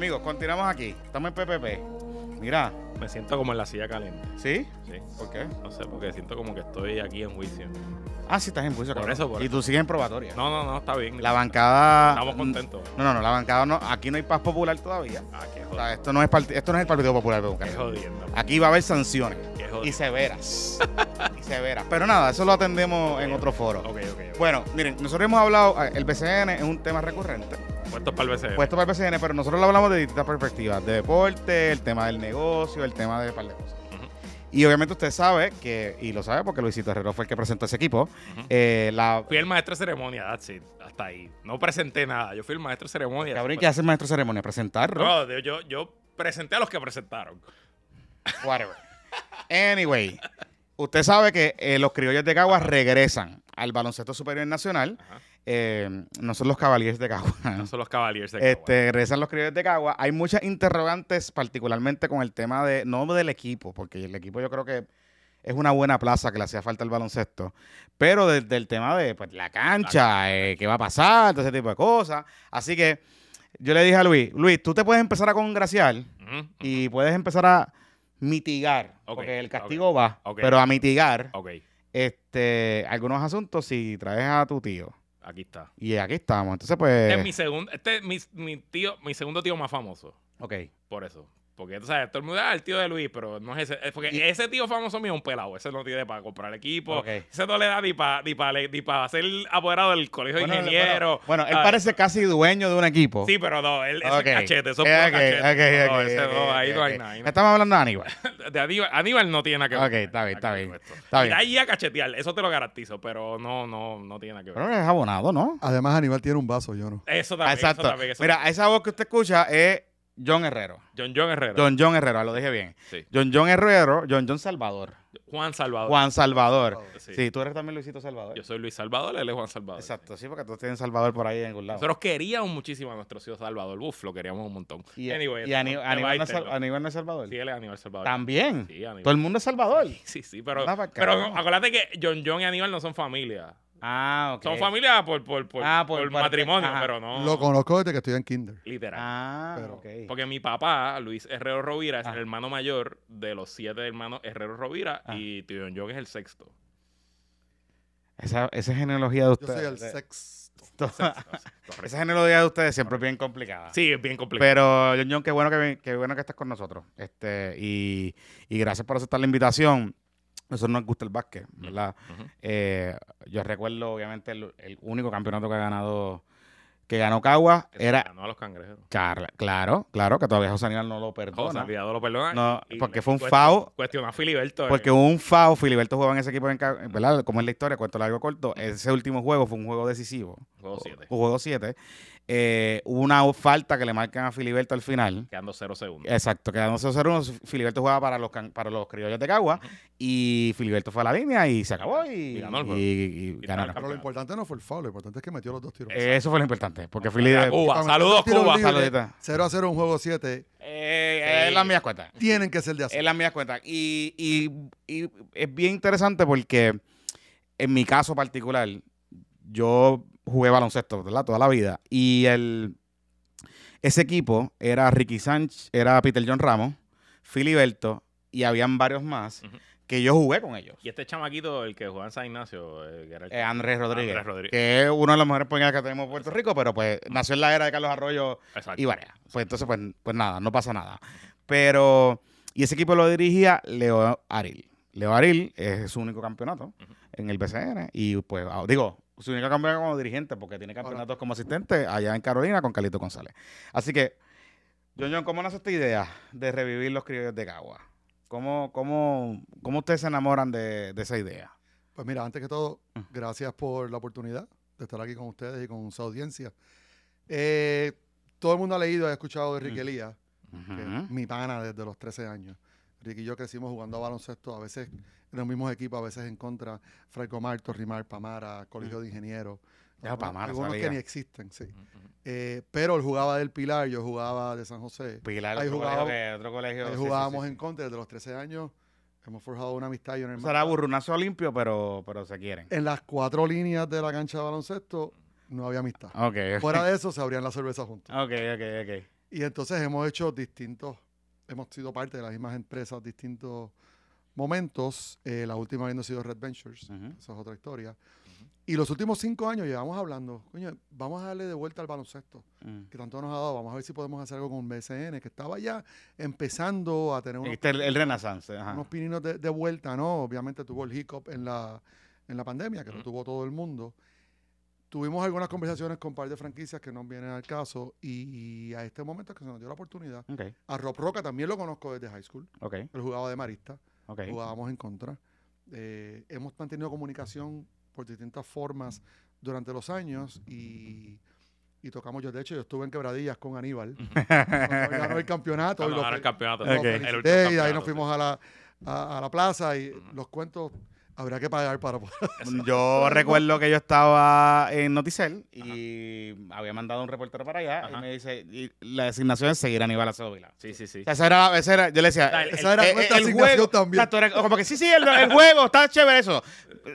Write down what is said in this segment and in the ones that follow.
Amigos, continuamos aquí. Estamos en PPP. Mira. Me siento como en la silla caliente. ¿Sí? Sí. ¿Por qué? No sé, porque siento como que estoy aquí en juicio. Ah, sí, estás en juicio. Por eso, por Y tú sigues en probatoria. No, no, no, está bien. La bancada. Estamos contentos. No, no, no, la bancada no. Aquí no hay paz popular todavía. Ah, qué jodido. esto no es, esto no es el Partido Popular Qué jodiendo. Aquí va a haber sanciones. Qué jodido. Y severas. y severas. Pero nada, eso lo atendemos en otro foro. ok, ok. Bueno, miren, nosotros hemos hablado. Eh, el BCN es un tema recurrente. Puestos para el BCN. Puestos para el BCN, pero nosotros lo hablamos de distintas perspectivas, de deporte, el tema del negocio, el tema de par Y obviamente usted sabe que, y lo sabe porque Luisito Herrero fue el que presentó ese equipo. Eh, fui el maestro de ceremonia, that's it. Hasta ahí. No presenté nada. Yo fui el maestro de ceremonia. Cabrón, ¿y qué hace maestro de ceremonia? ¿Presentar? No, yo, presenté a los que presentaron. Whatever. anyway, usted sabe que eh, los criollos de Caguas regresan al baloncesto superior nacional. Eh, no son los caballeros de Cagua. No son los Cavaliers de Cagua. Este, regresan los Criollos de Cagua. Hay muchas interrogantes, particularmente con el tema de, no del equipo, porque el equipo yo creo que es una buena plaza que le hacía falta el baloncesto, pero desde el tema de pues, la eh, cancha, qué va a pasar, todo ese tipo de cosas. Así que yo le dije a Luis, Luis, tú te puedes empezar a congraciar y puedes empezar a mitigar, porque el castigo va, pero a mitigar este, algunos asuntos si traes a tu tío Aquí está. Y aquí estamos. Entonces, pues. Este es mi segundo, este mi, mi tío, mi segundo tío más famoso. Ok. Por eso. Porque tú sabes, todo el mundo, ah, el tío de Luis, pero no es ese. Porque ese tío famoso mío es un pelado. Ese no tiene para comprar equipo. Ese no le da ni para ni para ser apoderado del colegio de ingenieros. Bueno, él ah, parece casi dueño de un equipo. Sí, pero no, él es cachete, eso okay, cachete. no, ese no, ahí no hay nada. Estamos hablando de Aníbal. de Aníbal, no tiene nada que ver. Ok, está bien, está bien. Está bien. ahí a cachetear, eso te lo garantizo, pero no, no, no tiene nada que ver. Pero es abonado, ¿no? Además, Aníbal tiene un vaso, yo no. Eso también. Mira, esa voz que usted escucha es John Herrero. John John Herrero. John John Herrero, ah, lo dije bien. John John Herrero, John John Salvador. Juan Salvador. Juan Salvador. Oh, sí. tú eres también Luisito Salvador. Yo soy Luis Salvador, él es Juan Salvador. Exacto, sí, porque todos tienen Salvador por ahí en algún lado. Nosotros queríamos muchísimo a nuestro hijos Salvador Uf, lo queríamos un montón. Y, Aníbal, no es Salvador. Sí, él es Aníbal Salvador. También. Sí, Aníbal. Todo el mundo es Salvador. Sí, sí, pero, pero acuérdate que John John y Aníbal no son familia. Ah, Son familia por, ah, matrimonio, pero no. Lo conozco desde que estoy en kinder. Literal. Ah, Porque mi papá, Luis Herrero Rovira, es el ah. hermano mayor de los siete hermanos Herrero Rovira y Tío John es el sexto. Esa, esa genealogía de ustedes. Yo soy el sexto. esa genealogía de ustedes siempre es bien complicada. Sí, es bien complicada. Pero, John qué bueno que, qué bueno que estás con nosotros. Este, y, y gracias por aceptar la invitación. Eso no nos gusta el básquet, mm, ¿verdad? Eh, yo recuerdo, obviamente, el, único campeonato que ha ganado, que ganó Cagua, era... Ganó a los cangrejeros. claro, claro, que todavía José Aníbal no lo perdona. José no lo perdona. No, porque fue un FAO. Cuestionó a Filiberto. Eh. Porque un FAO, Filiberto jugaba en ese equipo, en, ¿verdad? Como es la historia, cuento largo corto, ese último juego fue un juego decisivo. Juego 7. Juego 7. Eh, una falta que le marcan a Filiberto al final. Quedando 0 segundos. Exacto, quedando 0 segundos. Filiberto jugaba para los, para los criollos de Cagua y Filiberto fue a la línea y se acabó y, ganó el juego. Pero lo importante no fue el foul, lo importante es que metió los dos tiros. eso fue lo importante, porque Filiberto... saludos Cuba, 0 a 0 un juego 7. Eh, es la mía cuenta. Tienen que ser de así. Es las mías cuentas. y es bien interesante porque en mi caso particular, yo jugué baloncesto, ¿verdad? Toda la vida. Y el, ese equipo era Ricky Sánchez, era Peter John Ramos, Filiberto y habían varios más. que yo jugué con ellos. Y este chamaquito, el que jugaba en San Ignacio, eh, que era eh, Andrés, Rodríguez, que es uno de los mejores puñales que tenemos en Puerto Rico, pero pues nació en la era de Carlos Arroyo y Varea. Pues entonces, pues, pues, nada, no pasa nada. Pero, y ese equipo lo dirigía Leo Aril. Leo Aril es su único campeonato en el PCN. y pues, digo, su única campeona como dirigente, porque tiene campeonatos como asistente allá en Carolina con Calito González. Así que, John John, ¿cómo nace esta idea de revivir los criollos de Cagua? ¿Cómo, cómo, ustedes se enamoran de, esa idea? Pues mira, antes que todo, mm. gracias por la oportunidad de estar aquí con ustedes y con su audiencia. Eh, todo el mundo ha leído y ha escuchado de Enrique mm. mi pana desde los 13 años. Ricky y yo crecimos jugando a baloncesto, a veces en los mismos equipos, a veces en contra. Franco Marto, Rimar, Pamara, Colegio mm. de Ingenieros. Ya, Pamara, algunos que ni existen, sí. Mm, mm, eh, pero él jugaba del Pilar, yo jugaba de San José. Pilar, ahí otro, colegio jugábamos en contra desde los 13 años. Hemos forjado una amistad y un hermano. O un burrunazo limpio, pero, pero se quieren. En las cuatro líneas de la cancha de baloncesto no había amistad. Okay, Fuera de eso se abrían la cerveza juntos. Ok, ok, ok. Y entonces hemos hecho distintos hemos sido parte de las mismas empresas, distintos momentos. Eh, la última habiendo sido Red Ventures, esa es otra historia. Y los últimos cinco años llevamos hablando, coño, vamos a darle de vuelta al baloncesto, mm. que tanto nos ha dado. Vamos a ver si podemos hacer algo con BCN, que estaba ya empezando a tener unos, el, renaissance, ajá. unos pininos de, vuelta, ¿no? Obviamente tuvo el hiccup en la, en la pandemia, que lo tuvo todo el mundo. Tuvimos algunas conversaciones con un par de franquicias que no vienen al caso y, a este momento es que se nos dio la oportunidad. A Rob Roca también lo conozco desde high school. el Él jugaba de marista. Jugábamos en contra. Eh, hemos mantenido comunicación por distintas formas durante los años y, y, tocamos yo. De hecho, yo estuve en Quebradillas con Aníbal. ganó el campeonato. ganó el campeonato. Y, de ahí nos fuimos a la, a, la plaza y los cuentos Habría que pagar para poder Yo recuerdo que yo estaba en Noticel y había mandado un reportero para allá y me dice, la designación es seguir a Aníbal Acevedo Vila. Sí, sí, sí. esa era, esa era, yo le decía, esa era eh, eh, nuestra también. como que sí, sí, el, huevo está chévere eso.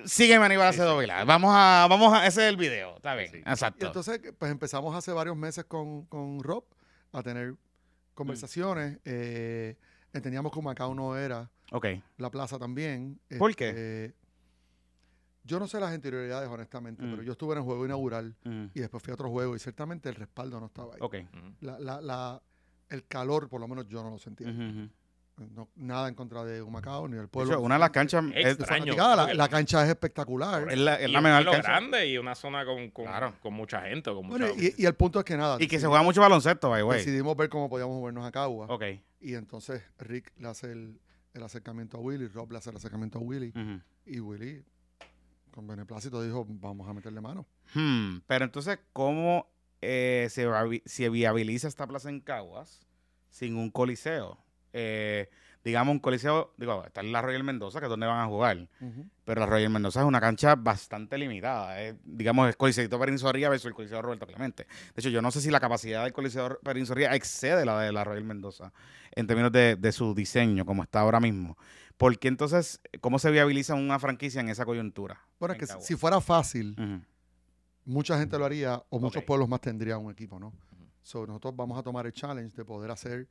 Sígueme a Aníbal Acevedo Vila. Vamos a, vamos a, ese es el video, está bien, exacto. entonces, pues empezamos hace varios meses con, con Rob a tener conversaciones. Eh, entendíamos eh, cómo acá uno era Ok. La plaza también. ¿Por qué? Este, yo no sé las anterioridades, honestamente, mm. pero yo estuve en el juego inaugural mm. y después fui a otro juego y ciertamente el respaldo no estaba ahí. Ok. Mm. La, el calor, por lo menos, yo no lo sentía. nada en contra de Humacao ni del pueblo. una de las canchas es la, cancha es espectacular. Es la, es menor grande y una zona con, con, mucha gente. y, el punto es que nada. Y que se juega mucho baloncesto, by way. Decidimos ver cómo podíamos movernos a Cagua. Ok. Y entonces Rick le hace el, el acercamiento a Willy, Rob le hace el acercamiento a Willy, y Willy con beneplácito dijo, vamos a meterle mano. Hmm, pero entonces, ¿cómo eh, se, se, viabiliza esta plaza en Caguas sin un coliseo? Eh, digamos, un coliseo, digo, está en la Royal Mendoza, que es donde van a jugar, pero la Royal Mendoza es una cancha bastante limitada, digamos, es Coliseo Perinsoría versus el Coliseo Roberto Clemente. De hecho, yo no sé si la capacidad del Coliseo perinsoría excede la de la Royal Mendoza en términos de, su diseño, como está ahora mismo. Porque entonces, ¿cómo se viabiliza una franquicia en esa coyuntura? Bueno, es que si fuera fácil, mucha gente lo haría o muchos pueblos más tendrían un equipo, ¿no? nosotros vamos a tomar el challenge de poder hacer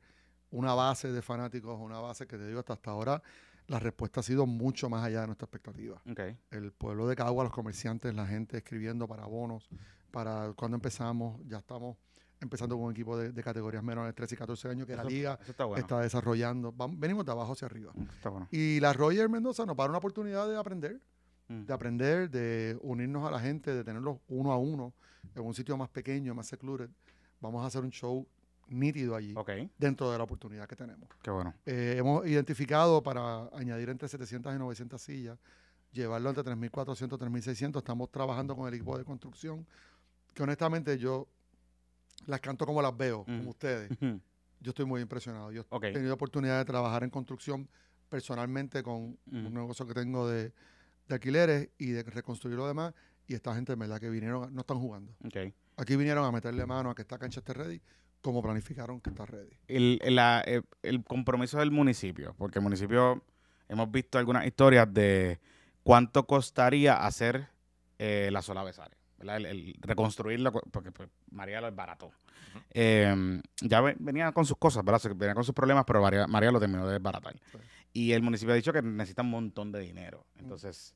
una base de fanáticos, una base que te digo hasta, hasta ahora, la respuesta ha sido mucho más allá de nuestra expectativa. El pueblo de Cagua, los comerciantes, la gente escribiendo para bonos, para cuando empezamos, ya estamos empezando con un equipo de, categorías menores, 13 y 14 años, que la liga está, desarrollando. venimos de abajo hacia arriba. Mm, y la Roger Mendoza nos para una oportunidad de aprender, mm. de aprender, de unirnos a la gente, de tenerlos uno a uno en un sitio más pequeño, más secluded. Vamos a hacer un show nítido allí dentro de la oportunidad que tenemos. Qué bueno. Eh, hemos identificado para añadir entre 700 y 900 sillas, llevarlo entre 3.400 y 3.600. Estamos trabajando con el equipo de construcción, que honestamente yo las canto como las veo, como ustedes. yo estoy muy impresionado. Yo he tenido oportunidad de trabajar en construcción personalmente con un negocio que tengo de, alquileres y de reconstruir lo demás. Y esta gente, verdad, que vinieron, no están jugando. Aquí vinieron a meterle mano a que esta cancha esté ready como planificaron que está ready. Eh, el, compromiso del municipio, porque el municipio, hemos visto algunas historias de cuánto costaría hacer eh, la sola besaria, El, reconstruirla, porque pues, María lo es barato. Em, ya venía con sus cosas, ¿verdad? Venía con sus problemas, pero María, lo terminó de desbaratar. Y el municipio ha dicho que necesita un montón de dinero. Entonces,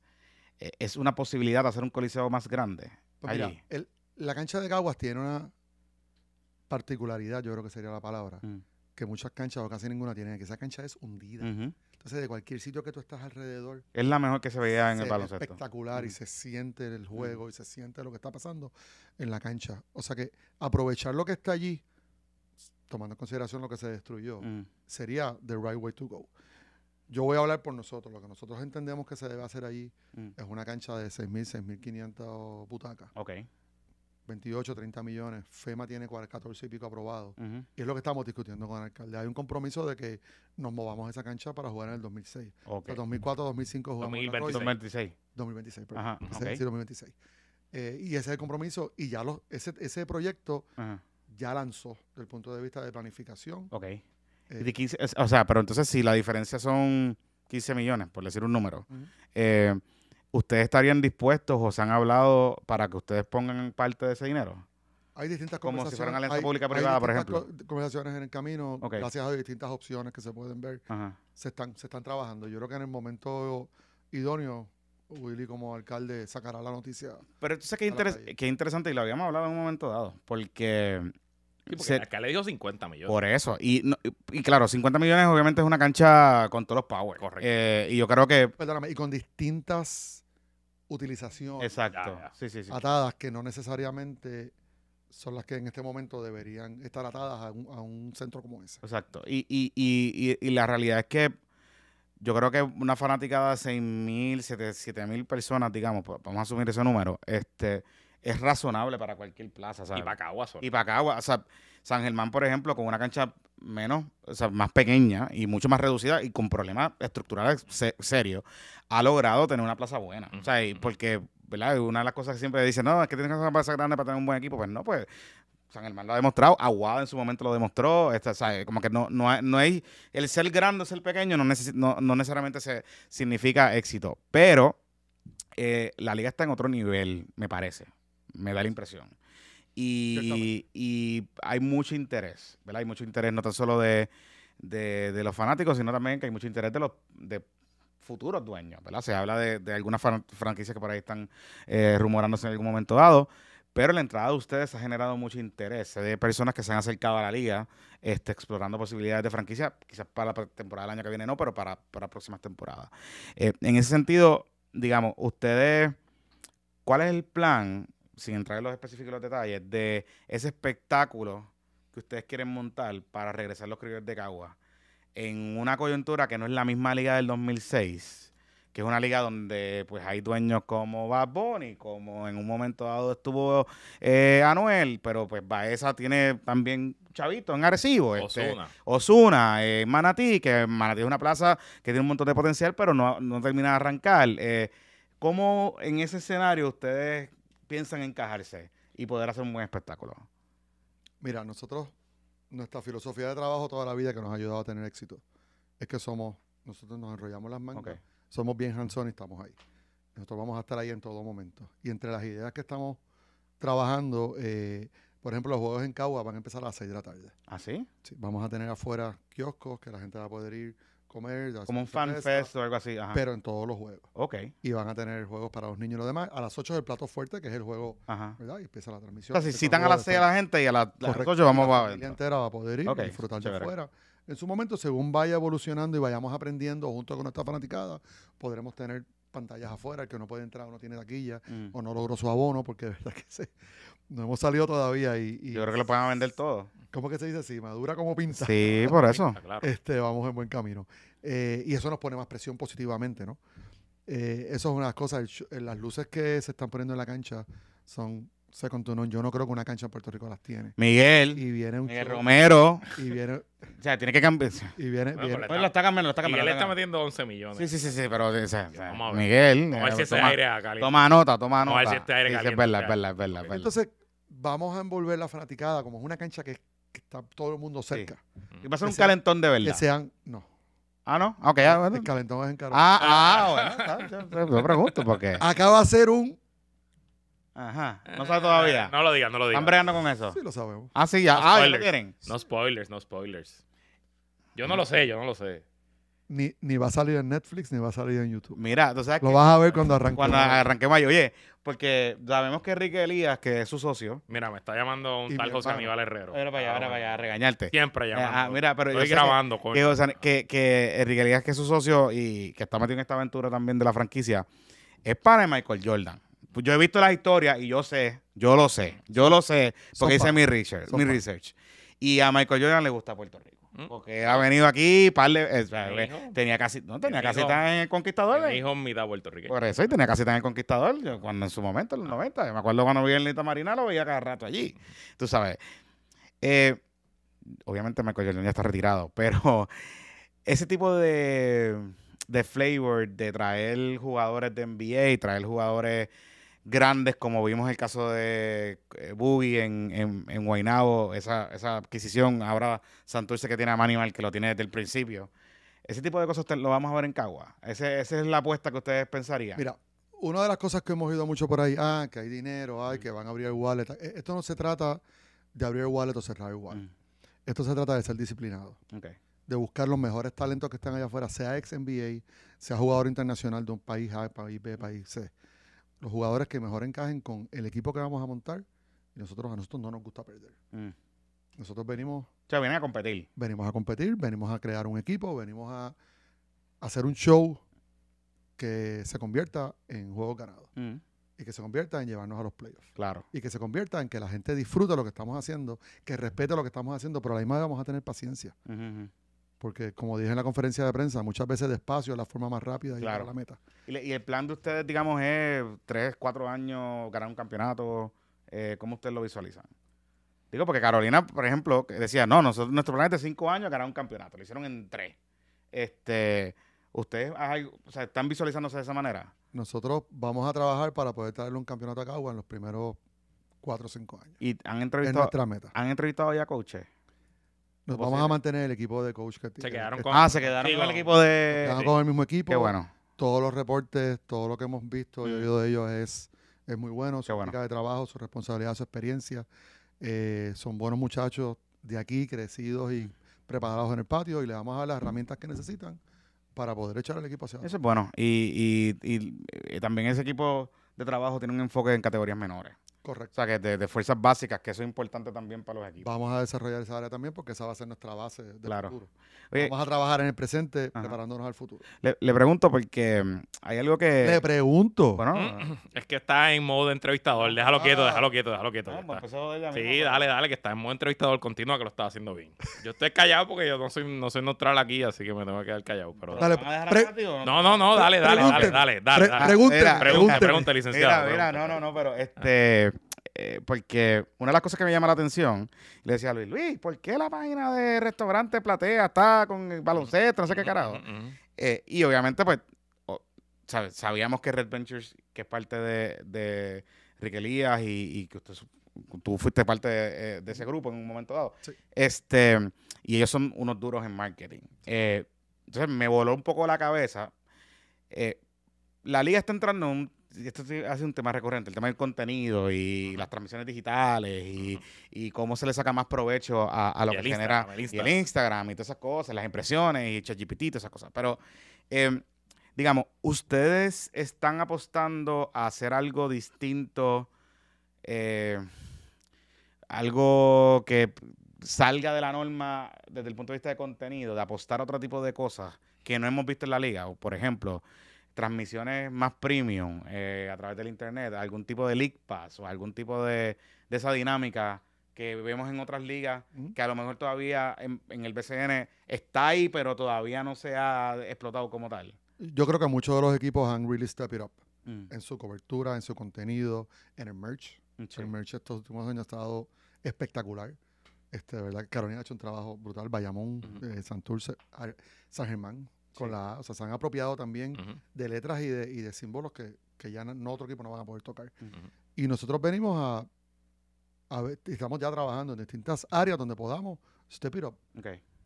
eh, es una posibilidad de hacer un coliseo más grande. Pues la cancha de Caguas tiene una particularidad, yo creo que sería la palabra, mm. que muchas canchas o casi ninguna tienen, que esa cancha es hundida. Entonces, de cualquier sitio que tú estás alrededor. Es la mejor que se veía en el baloncesto. Es espectacular y se siente el mm. juego y se siente lo que está pasando en la cancha. O sea que aprovechar lo que está allí, tomando en consideración lo que se destruyó, mm. sería the right way to go. Yo voy a hablar por nosotros. Lo que nosotros entendemos que se debe hacer allí es una cancha de 6.000, 6.500 butacas. Ok 28, 30 millones. FEMA tiene 14 y pico aprobados. Y es lo que estamos discutiendo con el alcalde. Hay un compromiso de que nos movamos a esa cancha para jugar en el 2006. 2004, 2005 jugamos 2026. 2026. 2026, perdón. Ajá, sí, 2026. Eh, y ese es el compromiso. Y ya lo ese, ese proyecto ya lanzó desde el punto de vista de planificación. Ok. Eh, o sea, pero entonces si la diferencia son 15 millones, por decir un número. eh, ¿ustedes estarían dispuestos o se han hablado para que ustedes pongan parte de ese dinero? Hay distintas Como conversaciones. en el camino, gracias a distintas opciones que se pueden ver, se están, se están trabajando. Yo creo que en el momento idóneo, Willy como alcalde sacará la noticia. Pero entonces qué, que qué interesante, y lo habíamos hablado en un momento dado, porque porque acá le dio 50 millones. Por eso. Y, claro, 50 millones obviamente es una cancha con todos los power. Correcto. Eh, y yo creo que. y con distintas utilizaciones. Exacto. Sí, sí, sí. Atadas que no necesariamente son las que en este momento deberían estar atadas a un, centro como ese. Exacto. Y, la realidad es que yo creo que una fanática de 6.000, 7.000 personas, digamos, pues, vamos a asumir ese número, este es razonable para cualquier plaza. Y para Caguas Y Caguas, O sea, San Germán, por ejemplo, con una cancha menos, o sea, más pequeña y mucho más reducida y con problemas estructurales serios, ha logrado tener una plaza buena. O sea, y porque, ¿verdad? Una de las cosas que siempre dicen, no, es que tienes que hacer una plaza grande para tener un buen equipo. Pues no, pues San Germán lo ha demostrado, Aguada en su momento lo demostró, esta, como que no, no, hay, no el ser grande o ser pequeño no, no necesariamente se significa éxito, pero eh, la liga está en otro nivel, me parece me da la impresión. Y, y hay mucho interés, ¿verdad? Hay mucho interés no tan solo de, de, los fanáticos, sino también que hay mucho interés de los de futuros dueños, ¿verdad? Se habla de, de algunas franquicias que por ahí están eh, rumorándose en algún momento dado, pero la entrada de ustedes ha generado mucho interés de personas que se han acercado a la liga, este, explorando posibilidades de franquicia, quizás para la temporada del año que viene no, pero para, para próximas temporadas. Eh, en ese sentido, digamos, ustedes, ¿cuál es el plan sin entrar en los específicos los detalles, de ese espectáculo que ustedes quieren montar para regresar los criollos de Cagua en una coyuntura que no es la misma liga del 2006, que es una liga donde pues hay dueños como Bad Bunny, como en un momento dado estuvo eh, Anuel, pero pues Baeza tiene también Chavito en Arecibo. Este, Osuna. Osuna, eh, Manatí, que Manatí es una plaza que tiene un montón de potencial, pero no, termina de arrancar. Eh, ¿Cómo en ese escenario ustedes piensan encajarse y poder hacer un buen espectáculo? Mira, nosotros, nuestra filosofía de trabajo toda la vida que nos ha ayudado a tener éxito es que somos, nosotros nos enrollamos las mangas, somos bien hands y estamos ahí. Nosotros vamos a estar ahí en todo momento. Y entre las ideas que estamos trabajando, eh, por ejemplo, los juegos en Cagua van a empezar a las 6 de la tarde. ¿Ah, sí? sí vamos a tener afuera kioscos que la gente va a poder ir comer. Como un fan fest o algo así. Pero en todos los juegos. Ok. Y van a tener juegos para los niños y los demás. A las 8 del plato fuerte, que es el juego, ¿verdad? Y empieza la transmisión. O si citan a las 6 a la gente y a, la, las 8 vamos a ver. La gente entera va a poder ir okay. disfrutar de afuera. En su momento, según vaya evolucionando y vayamos aprendiendo junto con esta fanaticada, podremos tener pantallas afuera, que no puede entrar o no tiene taquilla mm. o no logró su abono, porque de verdad que no hemos salido todavía. Y, Yo creo que lo pueden vender todo. ¿Cómo que se dice así? Madura como pinza. Sí, por eso. Ah, este, vamos en buen camino. Eh, y eso nos pone más presión positivamente, ¿no? Eh, eso es una de las cosas. las luces que se están poniendo en la cancha son se Yo no creo que una cancha en Puerto Rico las tiene. Miguel. Y viene un Romero. Y viene. o sea, tiene que cambiar. Y viene. Bueno, pues pues lo está cambiando, lo está cambiando. le está metiendo 11 millones. Sí, sí, sí, sí pero. O sea, vamos a ver. Miguel. a ver si eh, este toma, nota, toma nota. Vamos este es verdad, es verdad, es verdad, Entonces, vamos a envolver la fanaticada, como es una cancha que, está todo el mundo cerca. Y va a ser un calentón de verdad. Que sean. No. Ah, no. Ok, ah, bueno. El calentón es en Carolina. Ah, ah, bueno. Yo pregunto porque. Acá va a ser un Ajá. No sabe eh, todavía. no lo digan no lo diga. ¿Están bregando con eso? Sí, lo sabemos. Ah, sí, ya. No ah, lo quieren. No spoilers, no spoilers. Yo no lo sé, yo no lo sé. Ni, ni, va a salir en Netflix ni va a salir en YouTube. Mira, tú sabes Lo vas a ver cuando arranque Cuando arranquemos. yo, Oye, porque sabemos que Enrique Elías, que es su socio. Mira, me está llamando un tal José Aníbal Herrero. Pero para ya para regañarte. Siempre eh, llamando. Ajá, ah, mira, pero Estoy grabando, que, Que, José, que, Enrique Elías, que es su socio y que está metido en esta aventura también de la franquicia, es para Michael Jordan. Pues yo he visto las historias y yo sé, yo lo sé, yo lo sé, porque hice mi research, mi research. Y a Michael Jordan le gusta Puerto Rico. Mm. Porque ha venido aquí, par eh, tenía casi, no, tenía en el Conquistador. Mi hijo ¿eh? Puerto Rico Por eso, y tenía tan en el Conquistador, cuando en su momento, en los 90, me acuerdo cuando vi en Lita Marina, lo veía cada rato allí, tú sabes. Eh, obviamente Michael Jordan ya está retirado, pero ese tipo de, de flavor, de traer jugadores de NBA, traer jugadores grandes, como vimos el caso de eh, Boogie en, en, en esa, adquisición, ahora Santurce que tiene a Manimal, que lo tiene desde el principio. Ese tipo de cosas lo vamos a ver en Cagua. Ese, esa es la apuesta que ustedes pensarían. Mira, una de las cosas que hemos oído mucho por ahí, ah, que hay dinero, ay, mm. que van a abrir el wallet. Eh, esto no se trata de abrir el wallet o cerrar el wallet. Mm. Esto se trata de ser disciplinado. De buscar los mejores talentos que están allá afuera, sea ex NBA, sea jugador internacional de un país A, país B, país C los jugadores que mejor encajen con el equipo que vamos a montar. Y nosotros a nosotros no nos gusta perder. Mm. Nosotros venimos... O a competir. Venimos a competir, venimos a crear un equipo, venimos a hacer un show que se convierta en juego ganado. Mm. Y que se convierta en llevarnos a los playoffs. Claro. Y que se convierta en que la gente disfrute lo que estamos haciendo, que respete lo que estamos haciendo, pero a la misma vamos a tener paciencia porque como dije en la conferencia de prensa, muchas veces despacio es la forma más rápida de llegar a la meta. ¿Y, el plan de ustedes, digamos, es tres, cuatro años, ganar un campeonato? Eh, ¿Cómo ustedes lo visualizan? Digo, porque Carolina, por ejemplo, decía, no, nosotros, nuestro plan es de cinco años ganar un campeonato. Lo hicieron en tres. Este, ¿Ustedes están visualizándose de esa manera? Nosotros vamos a trabajar para poder traerle un campeonato a Cagua en los primeros cuatro o cinco años. ¿Y han entrevistado, ¿Han entrevistado ya a coaches? Nos vamos a mantener el equipo de coach que tiene eh, ah, se quedaron con el equipo de. con el mismo equipo. bueno. Todos los reportes, todo lo que hemos visto y oído mm. de ellos es, es muy bueno. Su bueno. de trabajo, su responsabilidad, su experiencia. Eh, son buenos muchachos de aquí, crecidos y mm. preparados en el patio y le vamos a dar las herramientas que necesitan para poder echar al equipo hacia adelante. Eso es bueno. y, y, eh, también ese equipo de trabajo tiene un enfoque en categorías menores. Correcto. O sea, que de, fuerzas básicas, que eso es importante también para los equipos. Vamos a desarrollar esa área también porque esa va a ser nuestra base del futuro. Vamos a trabajar en el presente preparándonos al futuro. Le, pregunto porque mm, hay algo que... Le pregunto. Bueno, mm, es que está en modo entrevistador. Déjalo ah. quieto, déjalo quieto, déjalo quieto. Ah, pues sí, dale, pues. dale, que está en modo entrevistador. continuo que lo está haciendo bien. Yo estoy callado porque yo no soy, no soy neutral aquí, así que me tengo que quedar callado. Pero dale, no? no, no, no, dale, dale, dale, dale, dale, dale. Pregunta, pregunta, licenciado. Mira, mira, no, no, no, pero este... Eh, porque una de las cosas que me llama la atención, le decía a Luis, Luis, ¿por qué la página de restaurante platea está con el baloncesto, no sé qué carajo? Eh, y obviamente, pues, sabíamos que Red Ventures, que es parte de, de Riquelías y, que tú fuiste parte eh, de, ese grupo en un momento dado. Este, y ellos son unos duros en marketing. entonces me voló un poco la cabeza. la liga está entrando en un esto hace un tema recurrente, el tema del contenido y las transmisiones digitales y, cómo se le saca más provecho a, lo que genera el, Instagram. Y todas esas cosas, las impresiones y ChatGPT esas cosas. Pero, em, digamos, ustedes están apostando a hacer algo distinto, eh, algo que salga de la norma desde el punto de vista de contenido, de apostar a otro tipo de cosas que no hemos visto en la liga. por ejemplo, transmisiones más premium eh, a través del internet, algún tipo de league pass o algún tipo de, esa dinámica que vemos en otras ligas, que a lo mejor todavía en, el BCN está ahí, pero todavía no se ha explotado como tal. Yo creo que muchos de los equipos han really stepped up mm. en su cobertura, en su contenido, en el merch. El merch estos últimos años ha estado espectacular. Este, ¿verdad? Carolina ha hecho un trabajo brutal. Bayamón, eh, Santurce, San Germán, con la O sea, se han apropiado también de letras y de, y de símbolos que, ya no, otro equipo no van a poder tocar. Y nosotros venimos a, a ver, estamos ya trabajando en distintas áreas donde podamos step it up.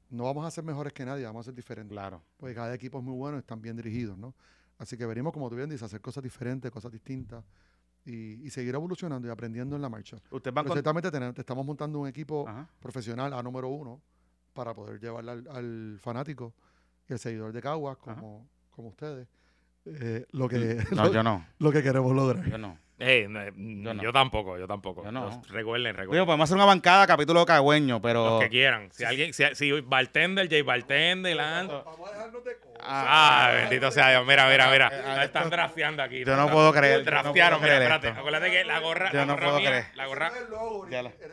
No vamos a ser mejores que nadie, vamos a ser diferentes. Claro. Porque cada equipo es muy bueno, y están bien dirigidos, ¿no? Así que venimos, como tú bien dices, a hacer cosas diferentes, cosas distintas y, seguir evolucionando y aprendiendo en la marcha. Usted va te, estamos montando un equipo profesional a número uno para poder llevar al fanático el seguidor de Caguas, como, como ustedes, eh, lo que. Lo que queremos lograr. Yo no. Eh, mm, yo, tampoco, yo tampoco. Recuerden, recuerden. Digo, podemos hacer una bancada, capítulo cagüeño, pero. Los que quieran. Si alguien, si, bartender, J Bartender, Vamos a dejarnos de cosas. Ah, bendito sea Dios. Mira, mira, mira. Ah, Nos están drafeando aquí. Yo no puedo creer. Draftearon, mira, espérate. Acuérdate que la gorra. Yo no la puedo creer. La gorra,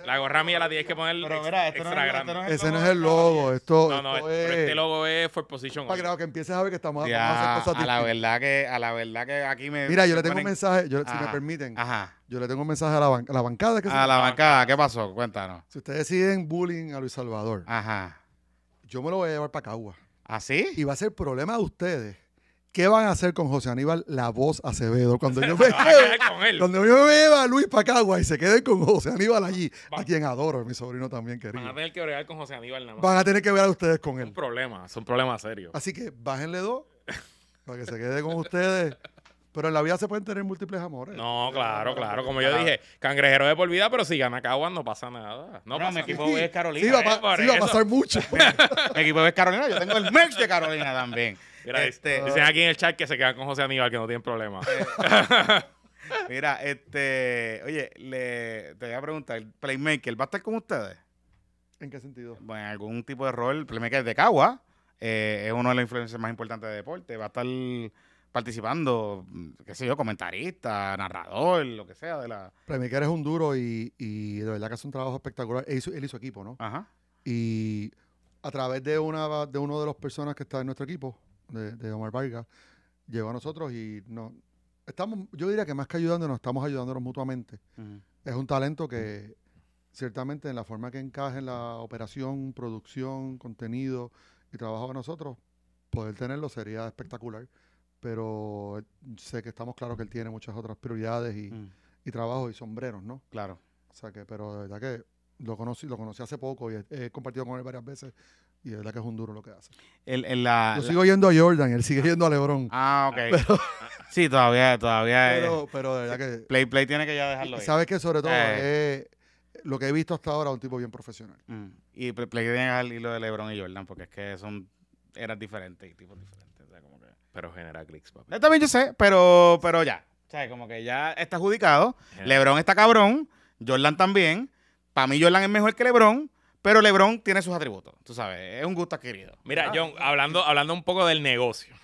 la gorra mía la tienes que poner pero, mira, no extra grande. Ese no es el logo. Esto, no, no, es, este logo es for position. Para que empieces a ver que estamos, a cosas la verdad que, a la verdad que aquí me. Mira, yo le tengo un mensaje. si me permite ah. Ajá. yo le tengo un mensaje a la, bancada. Que A la bancada, ¿qué pasó? Cuéntanos. Si ustedes deciden bullying a Luis Salvador, Ajá. yo me lo voy a llevar para Cagua. ¿Ah, sí? Y va a ser problema de ustedes. ¿Qué van a hacer con José Aníbal La Voz Acevedo? Cuando yo me cuando yo me a Luis Pacagua y se quede con José Aníbal allí, a quien adoro, mi sobrino también Van a tener que con José Aníbal Van a tener que ver a ustedes con Es un problema, es un problema serio. Así que bájenle dos para que se quede con ustedes pero en la vida se pueden tener múltiples amores. No, claro, claro. Como yo dije, cangrejero de por vida, pero si gana Cagua no pasa nada. No, pasa mi equipo es Carolina. Sí, va, eh, a pasar mucho. mi equipo es Carolina. Yo tengo el merch de Carolina también. Mira, este, dicen aquí en el chat que se quedan con José Aníbal, que no tienen problema. Eh, mira, este, oye, le, te voy a preguntar, ¿el Playmaker va a estar con ustedes? ¿En qué sentido? Bueno, algún tipo de rol, Playmaker de Cagua eh, es uno de los influencers más importantes de deporte, va a estar participando, qué sé yo, comentarista, narrador, lo que sea de la... que es un duro y, y de verdad que hace un trabajo espectacular. Él hizo, él equipo, ¿no? Ajá. Y a través de una de uno de las personas que está en nuestro equipo, de, de Omar Vargas, llegó a nosotros y ...no... estamos, yo diría que más que ayudándonos, estamos ayudándonos mutuamente. Es un talento que ciertamente en la forma que encaje en la operación, producción, contenido y trabajo de nosotros, poder tenerlo sería espectacular pero sé que estamos claros que él tiene muchas otras prioridades mm. y, trabajo y sombreros, ¿no? Claro. O sea que, pero de verdad que lo conocí, lo conocí hace poco y he, compartido con él varias veces y de verdad que es un duro lo que hace. El, la, Yo sigo yendo a Jordan, él sigue yendo a LeBron. Ah, ok. Ah, sí, todavía, todavía. Pero, pero de verdad que. Play, play tiene que ya dejarlo. Sabes que sobre todo es eh. eh, lo que he visto hasta ahora es un tipo bien profesional. Mm. Y play, tiene hilo de LeBron y Jordan porque es que son eran diferentes y tipos diferentes. Pero genera clics, papi. también yo sé, pero, pero ya. como que ya está adjudicado. LeBron está cabrón. Jordan también. Para mí, Jordan es mejor que LeBron. Pero LeBron tiene sus atributos. Tú sabes, es un gusto adquirido. Mira, ah. John, hablando, hablando un poco del negocio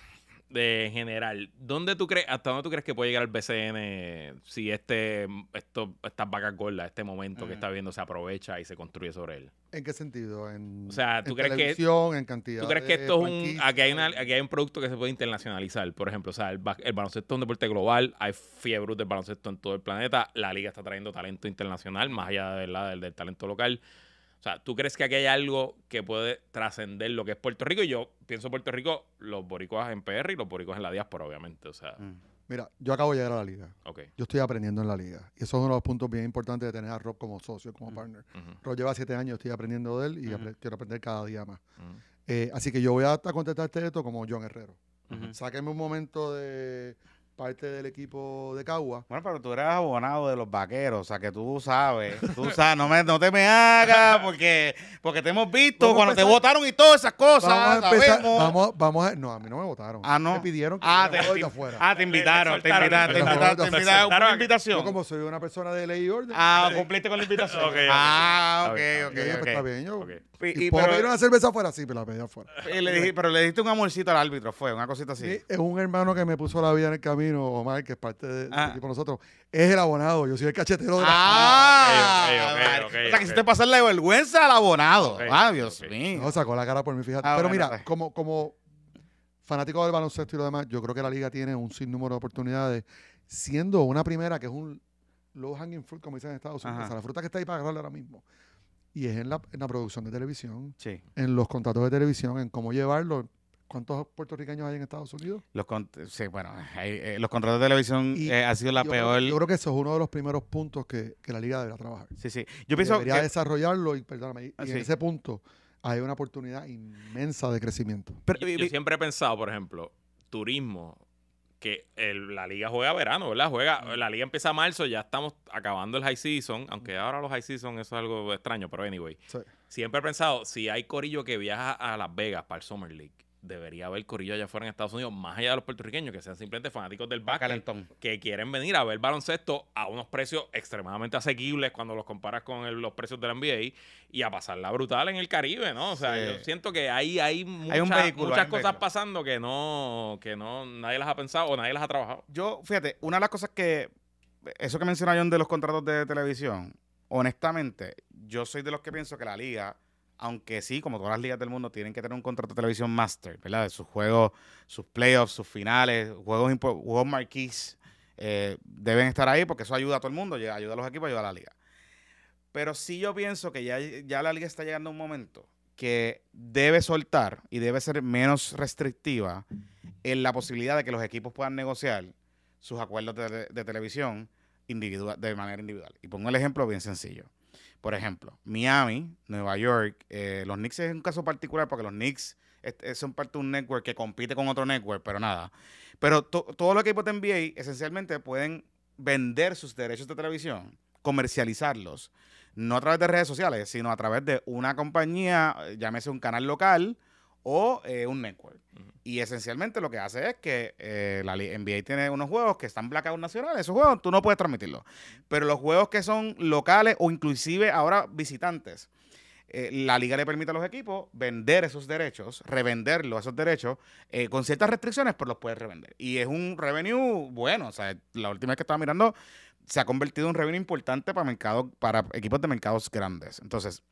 de, general, ¿dónde tú crees, hasta dónde tú crees que puede llegar el BCN si este, esto, estas vacas gordas, este momento que está viendo se aprovecha y se construye sobre él? ¿En qué sentido? En, o sea, ¿tú en crees que, cantidad. ¿Tú crees que esto es un, aquí hay, hay un producto que se puede internacionalizar, por ejemplo, o sea, el, baloncesto es un deporte global, hay fiebre del baloncesto en todo el planeta, la liga está trayendo talento internacional más allá de la, del talento local. O sea, ¿tú crees que aquí hay algo que puede trascender lo que es Puerto Rico? Y yo pienso Puerto Rico, los boricuas en PR y los boricuas en la diáspora, obviamente. O sea. Mm. Mira, yo acabo de llegar a la liga. Yo estoy aprendiendo en la liga. Y eso es uno de los puntos bien importantes de tener a Rob como socio, como mm. partner. Rob lleva siete años, estoy aprendiendo de él y quiero aprender cada día más. Eh, así que yo voy a contestarte esto como John Herrero. Sáqueme un momento de parte del equipo de Cagua. Bueno, pero tú eras abonado de los vaqueros, o sea que tú sabes, tú sabes, no, me, no te me hagas porque, porque te hemos visto cuando te votaron y todas esas cosas. Vamos a empezar, vamos, vamos a, no, a mí no me votaron. Ah, no. Me pidieron que ah, me te, afuera. Ah, te invitaron, te invitaron, te invitaron, te invitaron, invitación. Yo como soy una persona de ley y orden. Ah, cumpliste con la invitación. ah, ok, ok, pues, ok. Está bien, yo. Y, ¿Puedo pedir una cerveza afuera? Sí, pero la pedí afuera. Y le dije, pero le diste un amorcito al árbitro, fue una cosita así. es un hermano que me puso la vida en el camino, Omar, que es parte de, ah. nosotros. Es el abonado, yo soy el cachetero de la... ¡Ah! ah. o sea, que te pasar la vergüenza al abonado. ¡Ah, Dios mío! No, sacó la cara por mí, fíjate. Ah, pero mira, pues. como, como fanático del baloncesto y lo demás, yo creo que la liga tiene un sinnúmero de oportunidades, siendo una primera que es un low hanging fruit, como dicen en Estados Unidos, la fruta que está ahí para agarrarle ahora mismo y es en la, producción de televisión, sí. en los contratos de televisión, en cómo llevarlo. ¿Cuántos puertorriqueños hay en Estados Unidos? Los sí, bueno, eh, los contratos de televisión eh, ha sido la peor. yo creo que eso es uno de los primeros puntos que, que la liga deberá trabajar. Sí, sí. Yo pienso debería desarrollarlo y, perdóname, en ese punto hay una oportunidad inmensa de crecimiento. Pero, yo siempre he pensado, por ejemplo, turismo que el, la liga juega verano, ¿verdad? Juega, la liga empieza marzo, ya estamos acabando el high season, aunque ahora los high season eso es algo extraño, pero anyway. Siempre he pensado, si hay corillo que viaja a Las Vegas para el Summer League, debería haber corrillo allá afuera en Estados Unidos, más allá de los puertorriqueños, que sean simplemente fanáticos del básquet, que quieren venir a ver baloncesto a unos precios extremadamente asequibles cuando los comparas con los precios del NBA y a pasarla brutal en el Caribe, ¿no? O sea, yo siento que ahí hay, muchas cosas pasando que no, que no, nadie las ha pensado o nadie las ha trabajado. Yo, fíjate, una de las cosas que, eso que menciona John de los contratos de televisión, honestamente, yo soy de los que pienso que la liga aunque sí, como todas las ligas del mundo, tienen que tener un contrato de televisión master, ¿verdad? De sus juegos, sus playoffs, sus finales, juegos, juegos marquís, eh, deben estar ahí porque eso ayuda a todo el mundo, ayuda a los equipos, ayuda a la liga. Pero sí yo pienso que ya, la liga está llegando a un momento que debe soltar y debe ser menos restrictiva en la posibilidad de que los equipos puedan negociar sus acuerdos de, de televisión individual, de manera individual. Y pongo el ejemplo bien sencillo. Por ejemplo, Miami, Nueva York, eh, los Knicks es un caso particular porque los Knicks eh, son parte de un network que compite con otro network, pero nada. Pero todo lo los equipos de NBA esencialmente pueden vender sus derechos de televisión, comercializarlos, no a través de redes sociales, sino a través de una compañía, eh, llámese un canal local, o eh, un network. Y esencialmente lo que hace es que eh, la NBA tiene unos juegos que están blackout nacionales. Esos juegos tú no puedes transmitirlos. Pero los juegos que son locales o inclusive ahora visitantes, eh, la liga le permite a los equipos vender esos derechos, revenderlos, esos derechos, eh, con ciertas restricciones, pero pues los puedes revender. Y es un revenue bueno. O sea, la última vez que estaba mirando, se ha convertido en un revenue importante para, mercado, para equipos de mercados grandes. Entonces,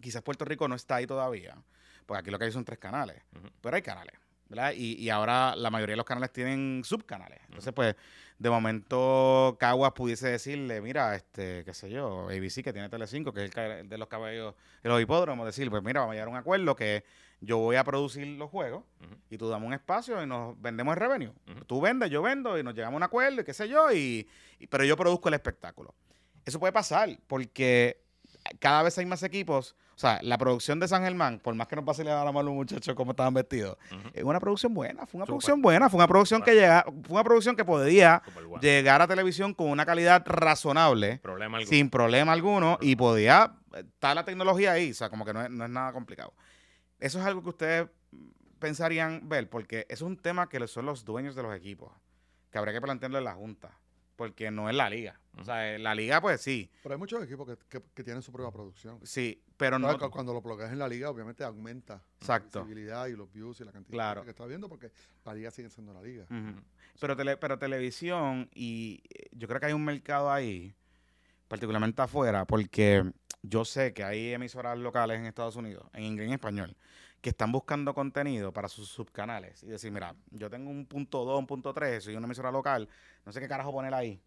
quizás Puerto Rico no está ahí todavía porque aquí lo que hay son tres canales, pero hay canales. ¿verdad? Y, ahora la mayoría de los canales tienen subcanales. Entonces, pues, de momento Caguas pudiese decirle, mira, este, qué sé yo, ABC que tiene tele 5 que es el de los caballos, de los hipódromos, decir, pues mira, vamos a llegar a un acuerdo que yo voy a producir los juegos y tú damos un espacio y nos vendemos el revenue. Tú vendes, yo vendo y nos llegamos a un acuerdo y qué sé yo, pero yo produzco el espectáculo. Eso puede pasar porque cada vez hay más equipos. O sea, la producción de San Germán, por más que no pase le a la mano a los muchachos cómo estaban vestidos, es una producción buena, fue una producción buena, fue una producción que llega, fue una producción que podía llegar a televisión con una calidad razonable, sin problema alguno, y podía eh, estar la tecnología ahí, o sea, como que no es, no es nada complicado. Eso es algo que ustedes pensarían ver, porque eso es un tema que son los dueños de los equipos, que habría que plantearlo en la Junta porque no es la liga. O sea, eh, la liga, pues sí. Pero hay muchos equipos que, tienen su propia producción. Sí, pero no. Cuando lo bloqueas en la liga, obviamente aumenta Exacto. la visibilidad y los views y la cantidad claro. que estás viendo, porque la liga sigue siendo la liga. pero, pero televisión, y eh, yo creo que hay un mercado ahí, particularmente afuera, porque yo sé que hay emisoras locales en Estados Unidos, en inglés y en español, que están buscando contenido para sus subcanales y decir, mira, yo tengo un punto 2, un punto 3, soy una emisora local, no sé qué carajo poner ahí.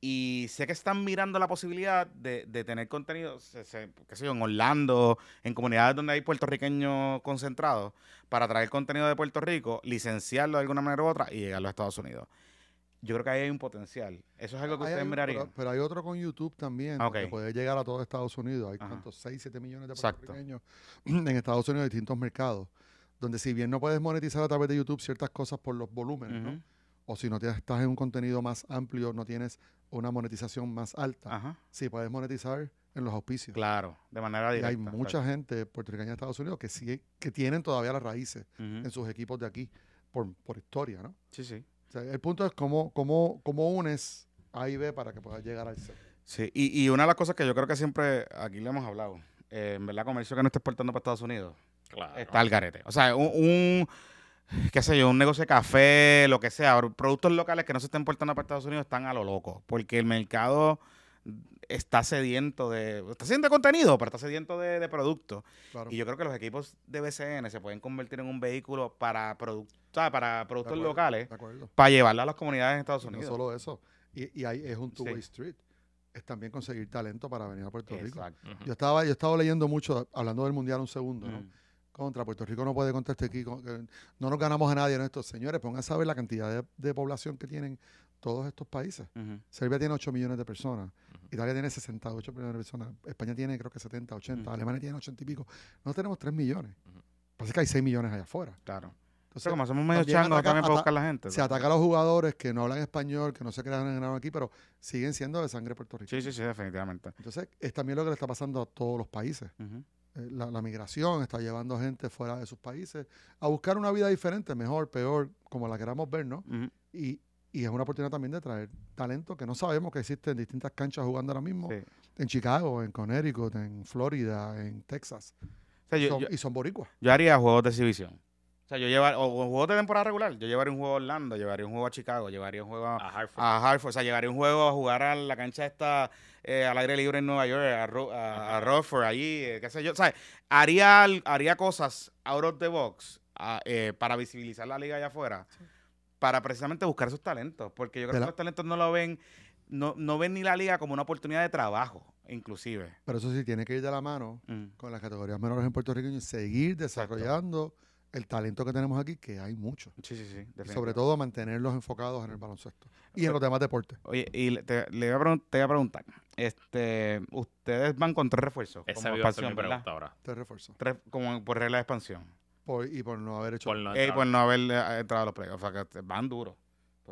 Y sé que están mirando la posibilidad de, tener contenido, qué sé yo, en Orlando, en comunidades donde hay puertorriqueños concentrados, para traer contenido de Puerto Rico, licenciarlo de alguna manera u otra y llegarlo a Estados Unidos. Yo creo que ahí hay un potencial. Eso es algo que ustedes mirarían. Pero, hay otro con YouTube también, que puede llegar a todo Estados Unidos. Hay cuántos 6, 7 millones de puertorriqueños en Estados Unidos, distintos mercados, donde si bien no puedes monetizar a través de YouTube ciertas cosas por los volúmenes, O si no te, estás en un contenido más amplio, no tienes una monetización más alta. Sí, puedes monetizar en los auspicios. Claro, de manera directa. hay mucha gente puertorriqueña en Estados Unidos que sí que tienen todavía las raíces en sus equipos de aquí por, por historia, ¿no? Sí, sí el punto es cómo, cómo, cómo unes A y B para que puedas llegar al C. Sí, y, una de las cosas que yo creo que siempre aquí le hemos hablado, eh, en verdad, comercio que no está exportando para Estados Unidos, está el garete. O sea, un, qué sé yo, un negocio de café, lo que sea, productos locales que no se estén importando para Estados Unidos están a lo loco, porque el mercado está sediento de. Está sediento contenido, pero está sediento de, de producto. Y yo creo que los equipos de BCN se pueden convertir en un vehículo para, sea para productos locales, para llevarla a las comunidades en Estados Unidos. no solo eso. Y, ahí es un two-way street. Es también conseguir talento para venir a Puerto Rico. Yo estaba yo estaba leyendo mucho, hablando del Mundial un segundo, ¿no? Mm. Contra Puerto Rico no puede contestar aquí. no nos ganamos a nadie en estos señores. Pónganse a saber la cantidad de, población que tienen todos estos países. Serbia tiene 8 millones de personas. Italia tiene 68 millones de personas, España tiene creo que 70, 80, Alemania tiene 80 y pico. No tenemos 3 millones. Parece que hay 6 millones allá afuera. Claro. Entonces, como somos medio changos, también para buscar la gente. Se ataca a los jugadores que no hablan español, que no se crean en aquí, pero siguen siendo de sangre puertorriqueña. Sí, sí, sí, definitivamente. Entonces, es también lo que le está pasando a todos los países. Eh, la, migración está llevando a gente fuera de sus países a buscar una vida diferente, mejor, peor, como la queramos ver, ¿no? y, y es una oportunidad también de traer talento que no sabemos que existen en distintas canchas jugando ahora mismo. En Chicago, en Connecticut, en Florida, en Texas. y son boricuas. Yo haría juegos de exhibición. O sea, yo llevar, o juegos de temporada regular, yo llevaría un juego a Orlando, llevaría un juego a Chicago, llevaría un juego a, Hartford. o sea, llevaría un juego a jugar a la cancha esta eh, al aire libre en Nueva York, a, Rockford, allí, eh, qué sé yo, o sea, haría, cosas out of the box ah, eh, para visibilizar la liga allá afuera para precisamente buscar sus talentos, porque yo creo que los talentos no lo ven, no, no ven ni la liga como una oportunidad de trabajo, inclusive. Pero eso sí, tiene que ir de la mano mm. con las categorías menores en Puerto Rico y seguir desarrollando el talento que tenemos aquí, que hay mucho. Sí, sí, sí. sobre todo mantenerlos enfocados en el baloncesto y en los demás deportes. Oye, y te, voy a preguntar, este, ustedes van con tres refuerzos. Esa como mi pregunta ahora. Tres refuerzos. Tres, como por regla de expansión y por no haber hecho. Y por no haber eh, entrado a los playoffs. O sea, que van duros.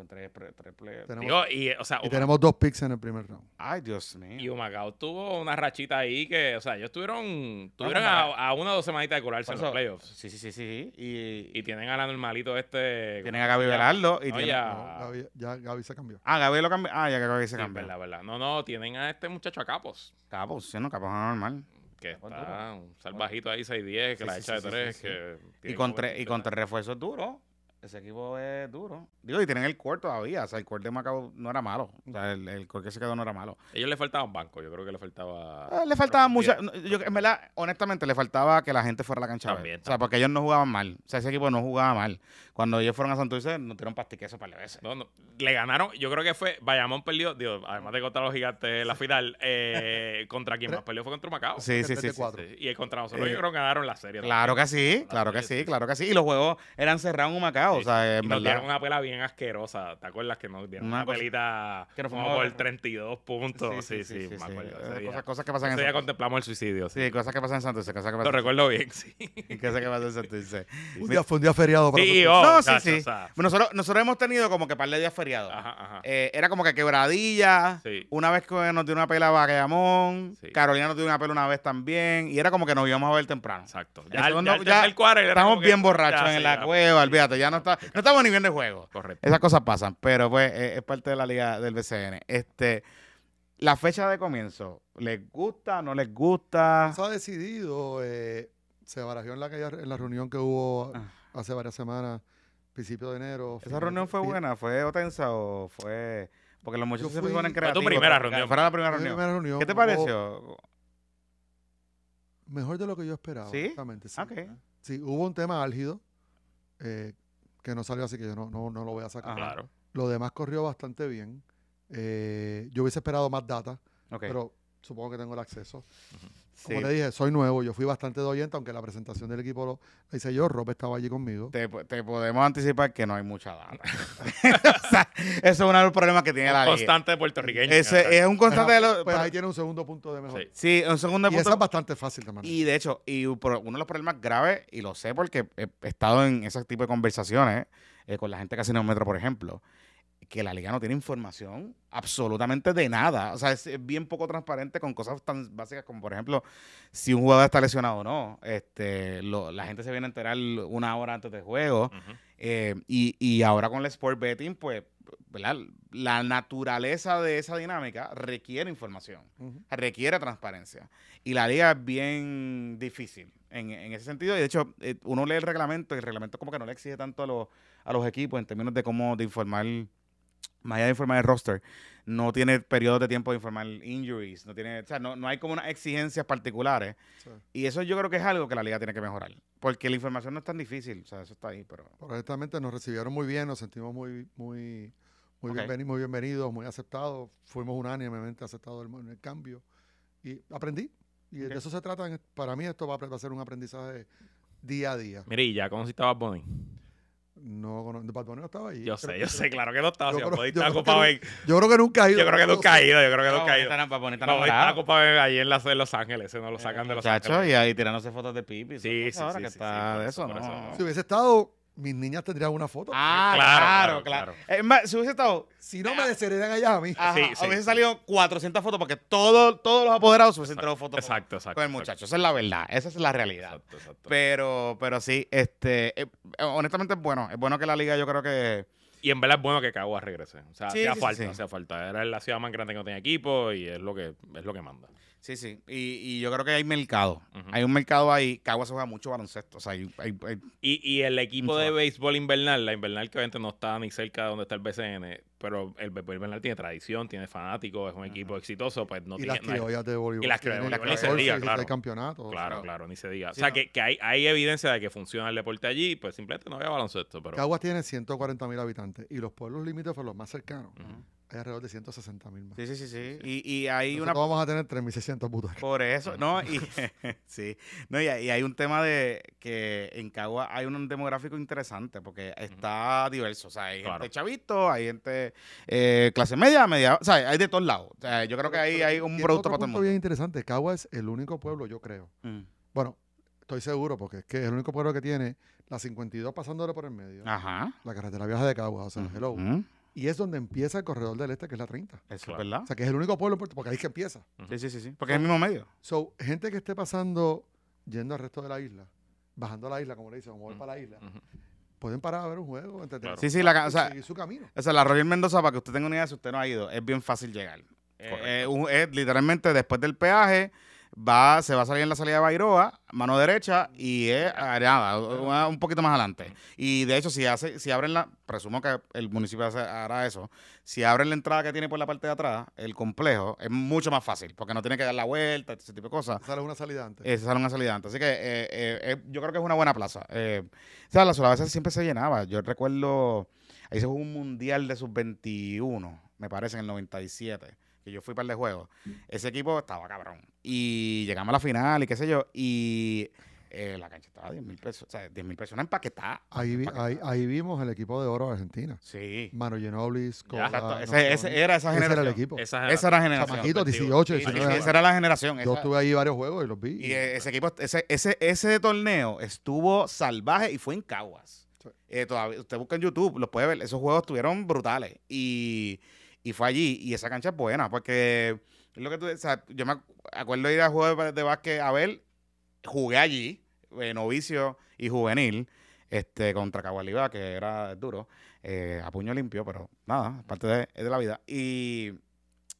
tres, tres y, tenemos dos picks en el primer round. Ay, Dios mío. Y Humacao tuvo una rachita ahí que, o sea, ellos tuvieron, tuvieron a, una o dos semanitas de colarse en los playoffs. Sí, sí, sí, sí. Y, y tienen a la normalito este. Tienen a Gaby Velardo. Y ya, Gaby, ya Gaby se cambió. Ah, Gaby lo cambió. Ah, ya que Gaby se cambió. verdad, verdad. No, no, tienen a este muchacho a Capos. Capos, sí, no, Capos normal que está un salvajito ahí 6-10, que la echa de 3. que y, con, y contra refuerzo es duro. Ese equipo es duro. Digo, y tienen el cuarto todavía. O sea, el core de Macao no era malo. O sea, el, el que se quedó no era malo. Ellos le faltaban banco. Yo creo que le faltaba. Eh, le faltaba mucha. Yo, en verdad, honestamente, le faltaba que la gente fuera a la cancha. o sea, porque ellos no jugaban mal. O sea, ese equipo no jugaba mal. Cuando ellos fueron a Santurce, no tiraron pastiqueso para leves. Le ganaron. Yo creo que fue. Bayamón perdió. Digo, además de contra los gigantes en la final, eh, contra quien más perdió fue contra Macao. Sí, sí, sí, Y contra nosotros, eh, creo que ganaron la serie. Claro que sí. Claro que sí. Claro que sí. Y los juegos eran cerrados en Macao. O sea, nos dieron una pela bien asquerosa. ¿Te acuerdas que nos dieron una, pelita que nos fuimos por 32 puntos? Sí, sí, sí, Cosas, que pasan en contemplamos el suicidio. Sí, cosas que pasan en Santurce. Cosas que pasan Lo recuerdo bien, sí. Cosas que pasan en Santurce. un, día, fue un día feriado para sí, oh, No, sí, sí. nosotros, nosotros hemos tenido como que par de días feriados. Eh, era como que quebradilla. Una vez que nos dio una pela a Carolina nos dio una pela una vez también. Y era como que nos íbamos a ver temprano. Exacto. Ya, el, ya, estamos bien borrachos en la cueva, olvídate. Ya no, no estamos ni viendo el juego. Correcto. Esas cosas pasan, pero pues eh, es, parte de la liga del BCN. Este, la fecha de comienzo, ¿les gusta, o no les gusta? Eh, se ha decidido, se barajó en la, en la reunión que hubo ah. hace varias semanas, principio de enero. ¿Esa reunión fue buena? ¿Fue tensa o fue...? Porque los muchachos se se ponen creativos. Fue tu primera reunión. ¿Qué te pareció? Mejor de lo que yo esperaba. ¿Sí? Sí. Ah, sí hubo un tema álgido. Eh, que no salió así que yo no, no, no lo voy a sacar. Claro. Lo demás corrió bastante bien. Eh, yo hubiese esperado más data, pero supongo que tengo el acceso. Como le dije, soy nuevo, yo fui bastante doyente, aunque la presentación del equipo lo, hice yo, Rob estaba allí conmigo. Te, podemos anticipar que no hay mucha data. o sea, eso es uno de los problemas que tiene la Constante puertorriqueño. Ese, es un pues, constante pues, Pero, Pues ahí tiene un segundo punto de mejor. Sí, un segundo punto. eso es bastante fácil también. Y de hecho, y uno de los problemas graves, y lo sé porque he, estado en ese tipo de conversaciones eh, con la gente de Casino Metro, por ejemplo, que la liga no tiene información absolutamente de nada. O sea, es, bien poco transparente con cosas tan básicas como, por ejemplo, si un jugador está lesionado o no. Este, la gente se viene a enterar una hora antes del juego. Eh, y, ahora con el Sport Betting, pues, ¿verdad? la naturaleza de esa dinámica requiere información, requiere transparencia. Y la liga es bien difícil en, ese sentido. Y de hecho, eh, uno lee el reglamento y el reglamento como que no le exige tanto a los, equipos en términos de cómo informar más allá de informar el roster, no tiene periodo de tiempo de informar injuries, no tiene, o sea, no, hay como unas exigencias particulares. Y eso yo creo que es algo que la liga tiene que mejorar, porque la información no es tan difícil, o sea, eso está ahí, pero... Honestamente nos recibieron muy bien, nos sentimos muy, muy, muy, bienvenidos, muy bienvenidos, muy aceptados, fuimos unánimemente aceptados en el, cambio y aprendí. Y de eso se trata, para mí esto va a ser un aprendizaje día a día. mirilla ¿y ya estabas Bonnie? No, no no estaba ahí. Yo sé, yo sé, claro que no estaba. Yo, creo, yo creo que nunca ha ido. Yo creo que nunca ha ido, yo creo que nunca ha ido. Bad Bunny está ocupado en, ahí en, la, Los Ángeles, se nos lo eh, sacan de Los Ángeles. y ahí tirándose fotos de pipi. Sí, sí, sí. sí, de eso, no. Si hubiese estado mis niñas tendrían una foto. Ah, claro, claro. Eh, si hubiese estado. Si no me desheredan allá a mí. Ajá, sí, hubiese salido 400 fotos porque todo, todos los apoderados hubiesen traído fotos. Exacto, exacto. Con el muchacho. Esa es la verdad. Esa es la realidad. Exacto, exacto. Pero, pero sí, este. Eh, honestamente es bueno. Es bueno que la liga, yo creo que. Y en verdad es bueno que Caguas regrese. O sea, hacía falta, hacía falta. Era la ciudad más grande que no tenía equipo y es lo que, es lo que manda. Sí, sí. Y, y, yo creo que hay mercado. Hay un mercado ahí. Caguas juega mucho baloncesto. O sea, hay, y, y, el equipo de béisbol invernal, la invernal que obviamente no está ni cerca de donde está el BCN, pero el béisbol invernal tiene tradición, tiene fanáticos, es un equipo exitoso. Pues no y tiene, las criollas de voleibol. Y las criollas de Ni claro. campeonato, claro, claro, ni se diga. o sea, que, hay, hay, evidencia de que funciona el deporte allí, pues simplemente no había baloncesto. Pero... Caguas tiene 140 mil habitantes y los pueblos límites son los más cercanos alrededor de 160 mil más. Sí, sí, sí, sí. Y, y hay una... vamos a tener 3.600 butacas. Por eso, no, y, sí. No, y, y, hay un tema de que en Cagua hay un demográfico interesante porque está diverso. O sea, hay gente chavito, hay gente eh, clase media, media, o sea, hay de todos lados. O sea, yo creo que ahí hay un producto para todo el mundo. bien interesante. Cagua es el único pueblo, yo creo. Mm. Bueno, estoy seguro porque es que es el único pueblo que tiene la 52 pasándole por el medio. Ajá. La carretera viaja de Cagua, o sea, el hello. Y es donde empieza el corredor del este, que es la 30. Eso es verdad. O sea, que es el único pueblo, porque ahí es que empieza. Sí, sí, sí, sí. Porque es el mismo medio. So, gente que esté pasando, yendo al resto de la isla, bajando a la isla, como le dicen, o mover para la isla, pueden parar a ver un juego, entretenerse Sí, sí, la o sea, su camino. O sea, la Roger Mendoza, para que usted tenga una idea, si usted no ha ido, es bien fácil llegar. Eh, eh, es literalmente después del peaje, va, se va a salir en la salida de Bairoa, mano derecha, y es un poquito más adelante. Y de hecho, si hace, si abren la, presumo que el municipio hará eso, si abren la entrada que tiene por la parte de atrás, el complejo, es mucho más fácil, porque no tiene que dar la vuelta, ese tipo de cosas. Sale una salida antes. sale una salida antes. Así que eh, eh, eh, yo creo que es una buena plaza. o sea, la sola veces siempre se llenaba. Yo recuerdo, ahí se jugó un mundial de sub 21, me parece, en el 97 que yo fui para el de juego, ese equipo estaba cabrón. Y llegamos a la final y qué sé yo. Y eh, la cancha estaba a 10 mil pesos. O sea, 10 mil pesos una empaquetada. Ahí, Ahí, ahí, vimos el equipo de oro de Argentina. Sí. Mano Genoblis. Exacto. ese, era esa generación. Ese era el equipo. Esa, era la generación. Chamaquito, 18, esa era la generación. Yo estuve ahí varios juegos y los vi. Y, e, ese equipo, ese, ese, ese torneo estuvo salvaje y fue en Caguas. Eh, todavía, usted busca en YouTube, los puede ver. Esos juegos estuvieron brutales. Y, y fue allí. Y esa cancha es buena porque es lo que tú, o sea, yo me acuerdo de ir a jugar de básquet a ver, jugué allí, en eh, novicio y juvenil, este, contra Cagualibá, que era duro, eh, a puño limpio, pero nada, parte de, de la vida. Y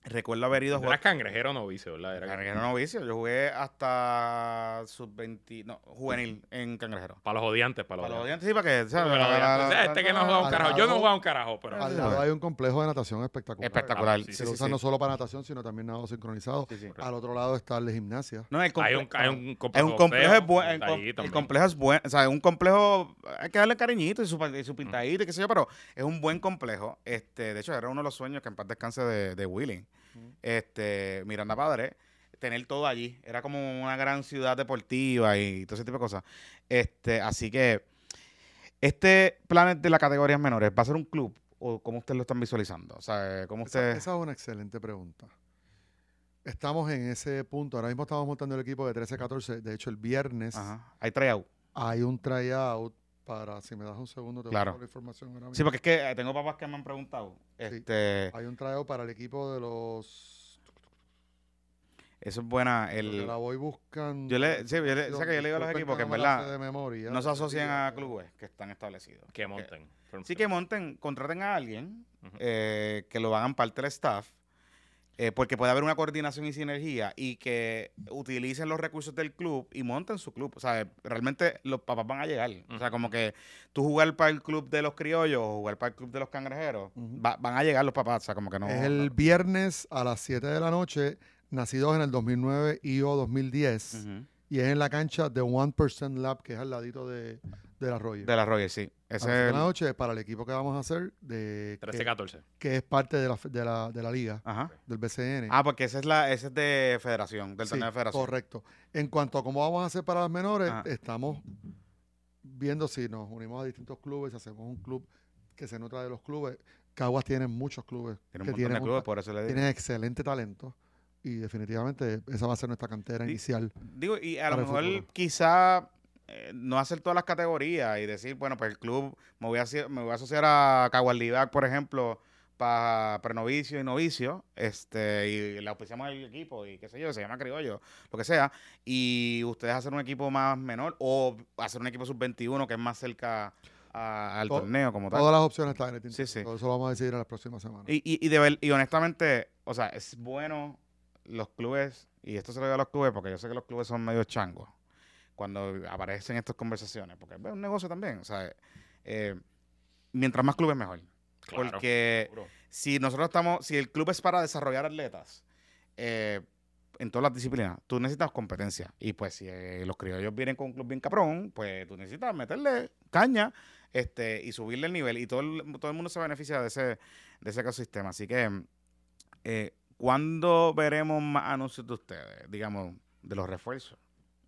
Recuerdo haber ido a jugar. Eras cangrejero novicio, ¿verdad? Era cangrejero novicio. Yo jugué hasta sub-20. No, juvenil en cangrejero. Para los odiantes, para los Para los odiantes, sí, para que. este que no juega un carajo. yo no juego un carajo, pero. Al lado hay un complejo de natación espectacular. Espectacular. se usa no solo para natación, sino también nado sincronizado. Al otro lado está el de gimnasia. No, el complejo. Hay un, hay un complejo. Un complejo es bueno. El, complejo es bueno. O sea, es un complejo. Hay que darle cariñito y su, y pintadito y qué sé yo, pero es un buen complejo. Este, de hecho, era uno de los sueños que en paz descanse de, de Willing este, Miranda Padre, tener todo allí. Era como una gran ciudad deportiva y todo ese tipo de cosas. Este, así que este planet de las categorías menores, ¿va a ser un club o cómo ustedes lo están visualizando? O sea, ¿cómo usted... esa, es una excelente pregunta. Estamos en ese punto. Ahora mismo estamos montando el equipo de 13-14. De hecho, el viernes. Hay tryout. Hay un tryout para, si me das un segundo, te voy la información Sí, porque es que eh, tengo papás que me han preguntado. Este, Hay un traeo para el equipo de los... Eso es buena. El, la voy buscando. Yo le, sí, que yo le digo a los equipos que en verdad no se asocian a clubes que están establecidos. Que monten. sí, que monten, contraten a alguien eh, que lo hagan parte del staff eh, porque puede haber una coordinación y sinergia y que utilicen los recursos del club y monten su club. O sea, realmente los papás van a llegar. O sea, como que tú jugar para el club de los criollos o jugar para el club de los cangrejeros, van a llegar los papás. O sea, como que no. Es el viernes a las 7 de la noche, nacidos en el 2009 y o 2010. Y es en la cancha de One Percent Lab, que es al ladito de, de la Roger. De la Roger, sí. Ese noches la noche para el equipo que vamos a hacer de... 13-14. Que, es parte de la, liga, del BCN. Ah, porque ese es, la, de federación, del torneo de federación. correcto. En cuanto a cómo vamos a hacer para las menores, ah. estamos viendo si nos unimos a distintos clubes, hacemos un club que se nutra de los clubes. Caguas tiene muchos clubes. Tiene clubes, por eso le digo. Tiene excelente talento y definitivamente esa va a ser nuestra cantera inicial. Digo, y a lo mejor quizá eh, no hacer todas las categorías y decir, bueno, pues el club me voy a, me voy a asociar a Cagualdivac, por ejemplo, para prenovicio y novicio, este, y la auspiciamos el equipo y qué sé yo, se llama criollo, lo que sea, y ustedes hacer un equipo más menor o hacer un equipo sub-21 que es más cerca al torneo como tal. Todas las opciones están en el eso lo vamos a decidir en las próximas semanas. Y, y, y honestamente, o sea, es bueno los clubes, y esto se lo digo a los clubes porque yo sé que los clubes son medio changos, cuando aparecen estas conversaciones, porque es un negocio también, o sea, eh, mientras más clubes mejor. porque si nosotros estamos, si el club es para desarrollar atletas, eh, en todas las disciplinas, tú necesitas competencia. Y pues si eh, los criollos vienen con un club bien caprón, pues tú necesitas meterle caña este, y subirle el nivel. Y todo el, todo el mundo se beneficia de ese, de ese ecosistema. Así que, eh, ¿cuándo veremos más anuncios de ustedes? Digamos, de los refuerzos.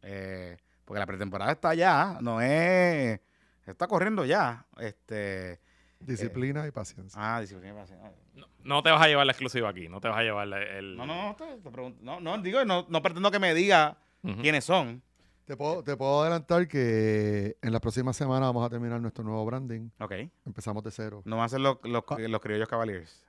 Eh, porque la pretemporada está ya, no es, está corriendo ya. Este, disciplina eh, y paciencia. Ah, disciplina y paciencia. No, te vas a llevar la exclusiva aquí, no te vas a llevar el... No, no, no, te, no, no, digo, no, pretendo que me diga quiénes son. Te puedo, adelantar que en la próxima semana vamos a terminar nuestro nuevo branding. Ok. Empezamos de cero. No van a ser los, los, ah. los criollos Cavaliers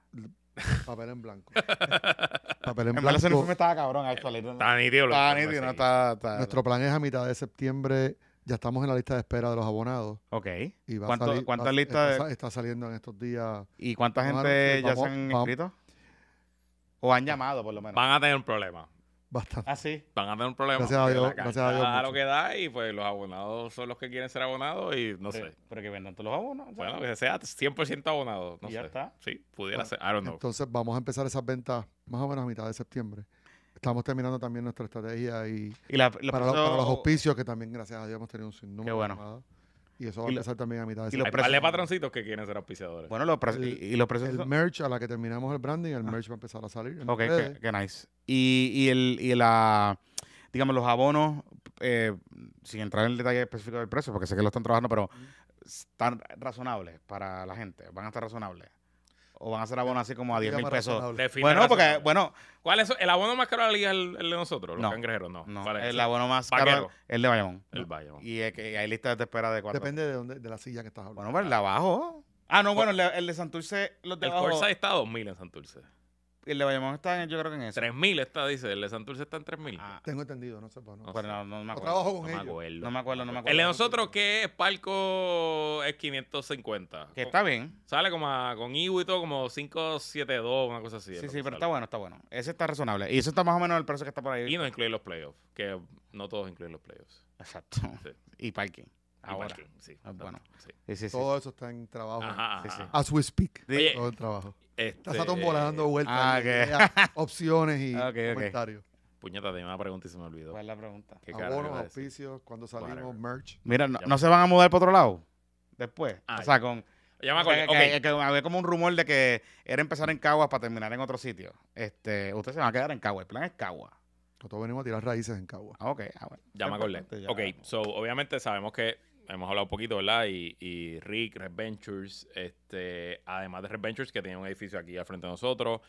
Papel en blanco. Papel en, en blanco. Ese uniforme estaba cabrón, actual. Está nítido. Está nítido, está, Nuestro plan es a mitad de septiembre. Ya estamos en la lista de espera de los abonados. Ok. Y va a salir, ¿Cuántas listas? Está, saliendo en estos días. ¿Y cuánta gente ya se han inscrito? O han llamado, por lo menos. Van a tener un problema. Bastante. Ah, Van a tener un problema. Gracias a Dios. Gracias a Dios. lo que da y pues los abonados son los que quieren ser abonados y no sé. Pero que vendan todos los abonos. Bueno, que sea 100% abonado. No y sé. ya está. Sí, pudiera ser. I don't know. Entonces vamos a empezar esas ventas más o menos a mitad de septiembre. Estamos terminando también nuestra estrategia y, y para, los, para, los auspicios que también, gracias a Dios, hemos tenido un sinnúmero qué bueno. Y eso va a empezar también a mitad de Y los patroncitos que quieren ser auspiciadores. Bueno, los Y, los precios. El merch a la que terminamos el branding, el ah. merch va a empezar a salir. Ok, qué, nice. Y, y, el, y la. Digamos, los abonos, eh, sin entrar en el detalle específico del precio, porque sé que lo están trabajando, pero están razonables para la gente. Van a estar razonables o van a hacer abono así como a 10 mil pesos. Bueno, porque, bueno. ¿Cuál es el abono más caro de la liga el, el de nosotros, los no, cangrejeros? No, no el abono más caro el de Bayamón. El Bayamón. Y es que hay listas de espera de cuatro. Depende de dónde, de la silla que estás hablando. Bueno, pero pues el de abajo. Ah, no, bueno, el, de Santurce, los de abajo. El está a 2000 en Santurce. El de Bayamón está, en, yo creo que en eso. 3.000 está, dice. El de Santurce está en 3.000. Ah, Tengo entendido, no sé. Pues, no, pues no, me acuerdo. trabajo con no ellos. Me acuerdo. No me acuerdo, no me acuerdo. El de nosotros, que es Palco, es 550. Que está bien. Sale como con Ibu y todo, como 572, una cosa así. Sí, sí, pero está bueno, está bueno. Ese está razonable. Y eso está más o menos el precio que está por ahí. Y no incluye los playoffs, que no todos incluyen los playoffs. Exacto. Y parking. Ahora. sí. Ah, bueno. Sí. Todo eso está en trabajo. Ajá, As we speak. todo el trabajo. Este... Está Satombola dando vueltas. Ah, Opciones y comentarios. Puñeta, tenía una pregunta y se me olvidó. ¿Cuál es la pregunta? ¿Qué Abonos, auspicios, cuando salimos, merch. Mira, no, se van a mudar para otro lado? Después. Ah, o sea, con... Ya me acuerdo. había como un rumor de que era empezar en Caguas para terminar en otro sitio. Este, ustedes se va a quedar en Caguas. El plan es Caguas. Nosotros venimos a tirar raíces en Caguas. Ah, ok. Ah, ya me acordé. Pues, ok, so, obviamente sabemos que hemos hablado un poquito, ¿verdad? Y, y Rick, Red Ventures, este, además de Red Ventures, que tiene un edificio aquí al frente de nosotros,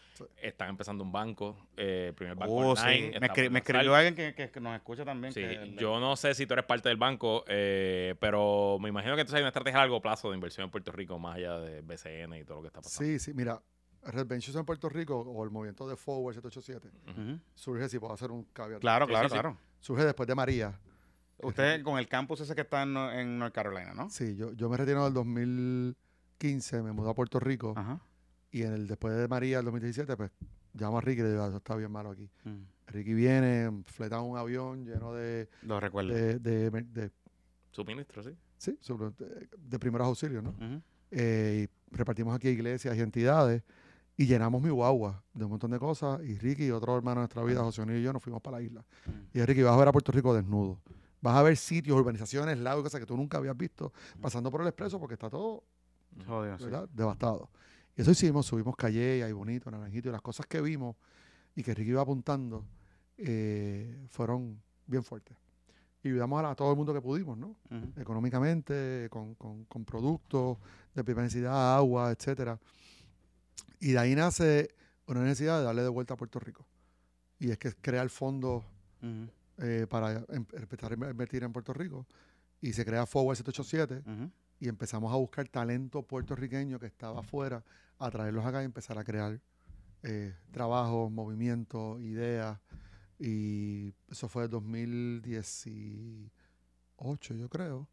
están empezando un banco, eh, primer banco oh, online. Me, escribió alguien que, nos escucha también. Sí. yo no sé si tú eres parte del banco, eh, pero me imagino que tú sabes una estrategia a largo plazo de inversión en Puerto Rico, más allá de BCN y todo lo que está pasando. Sí, sí, mira, Red Ventures en Puerto Rico, o el movimiento de Forward 787, surge, si puedo hacer un caveat. Claro, claro, claro. Surge después de María Usted con el campus ese que está en, North Carolina, ¿no? Sí, yo, yo me retiro del 2015, me mudé a Puerto Rico. Y en el, después de María, el 2017, pues llamo a Ricky y le digo, ah, eso está bien malo aquí. Mm. Ricky viene, fleta un avión lleno de... Lo De, de, sí. Sí, de, primeros auxilios, ¿no? Eh, y repartimos aquí iglesias y entidades y llenamos mi guagua de un montón de cosas. Y Ricky y otro hermano de nuestra vida, José Unido y yo, nos fuimos para la isla. Mm. Y Ricky, vas a ver a Puerto Rico desnudo. Vas a ver sitios, urbanizaciones, lagos, cosas que tú nunca habías visto pasando por el expreso porque está todo devastado. Y eso hicimos, subimos Calle, y Bonito, Naranjito, y las cosas que vimos y que Ricky iba apuntando eh, fueron bien fuertes. Y ayudamos a, todo el mundo que pudimos, ¿no? Económicamente, con, productos de primera necesidad, agua, etcétera. Y de ahí nace una necesidad de darle de vuelta a Puerto Rico. Y es que crear fondos eh, para em, empezar a invertir en Puerto Rico y se crea Forward 787 y empezamos a buscar talento puertorriqueño que estaba afuera, a traerlos acá y empezar a crear eh, trabajo, trabajos, movimientos, ideas. Y eso fue 2018, yo creo.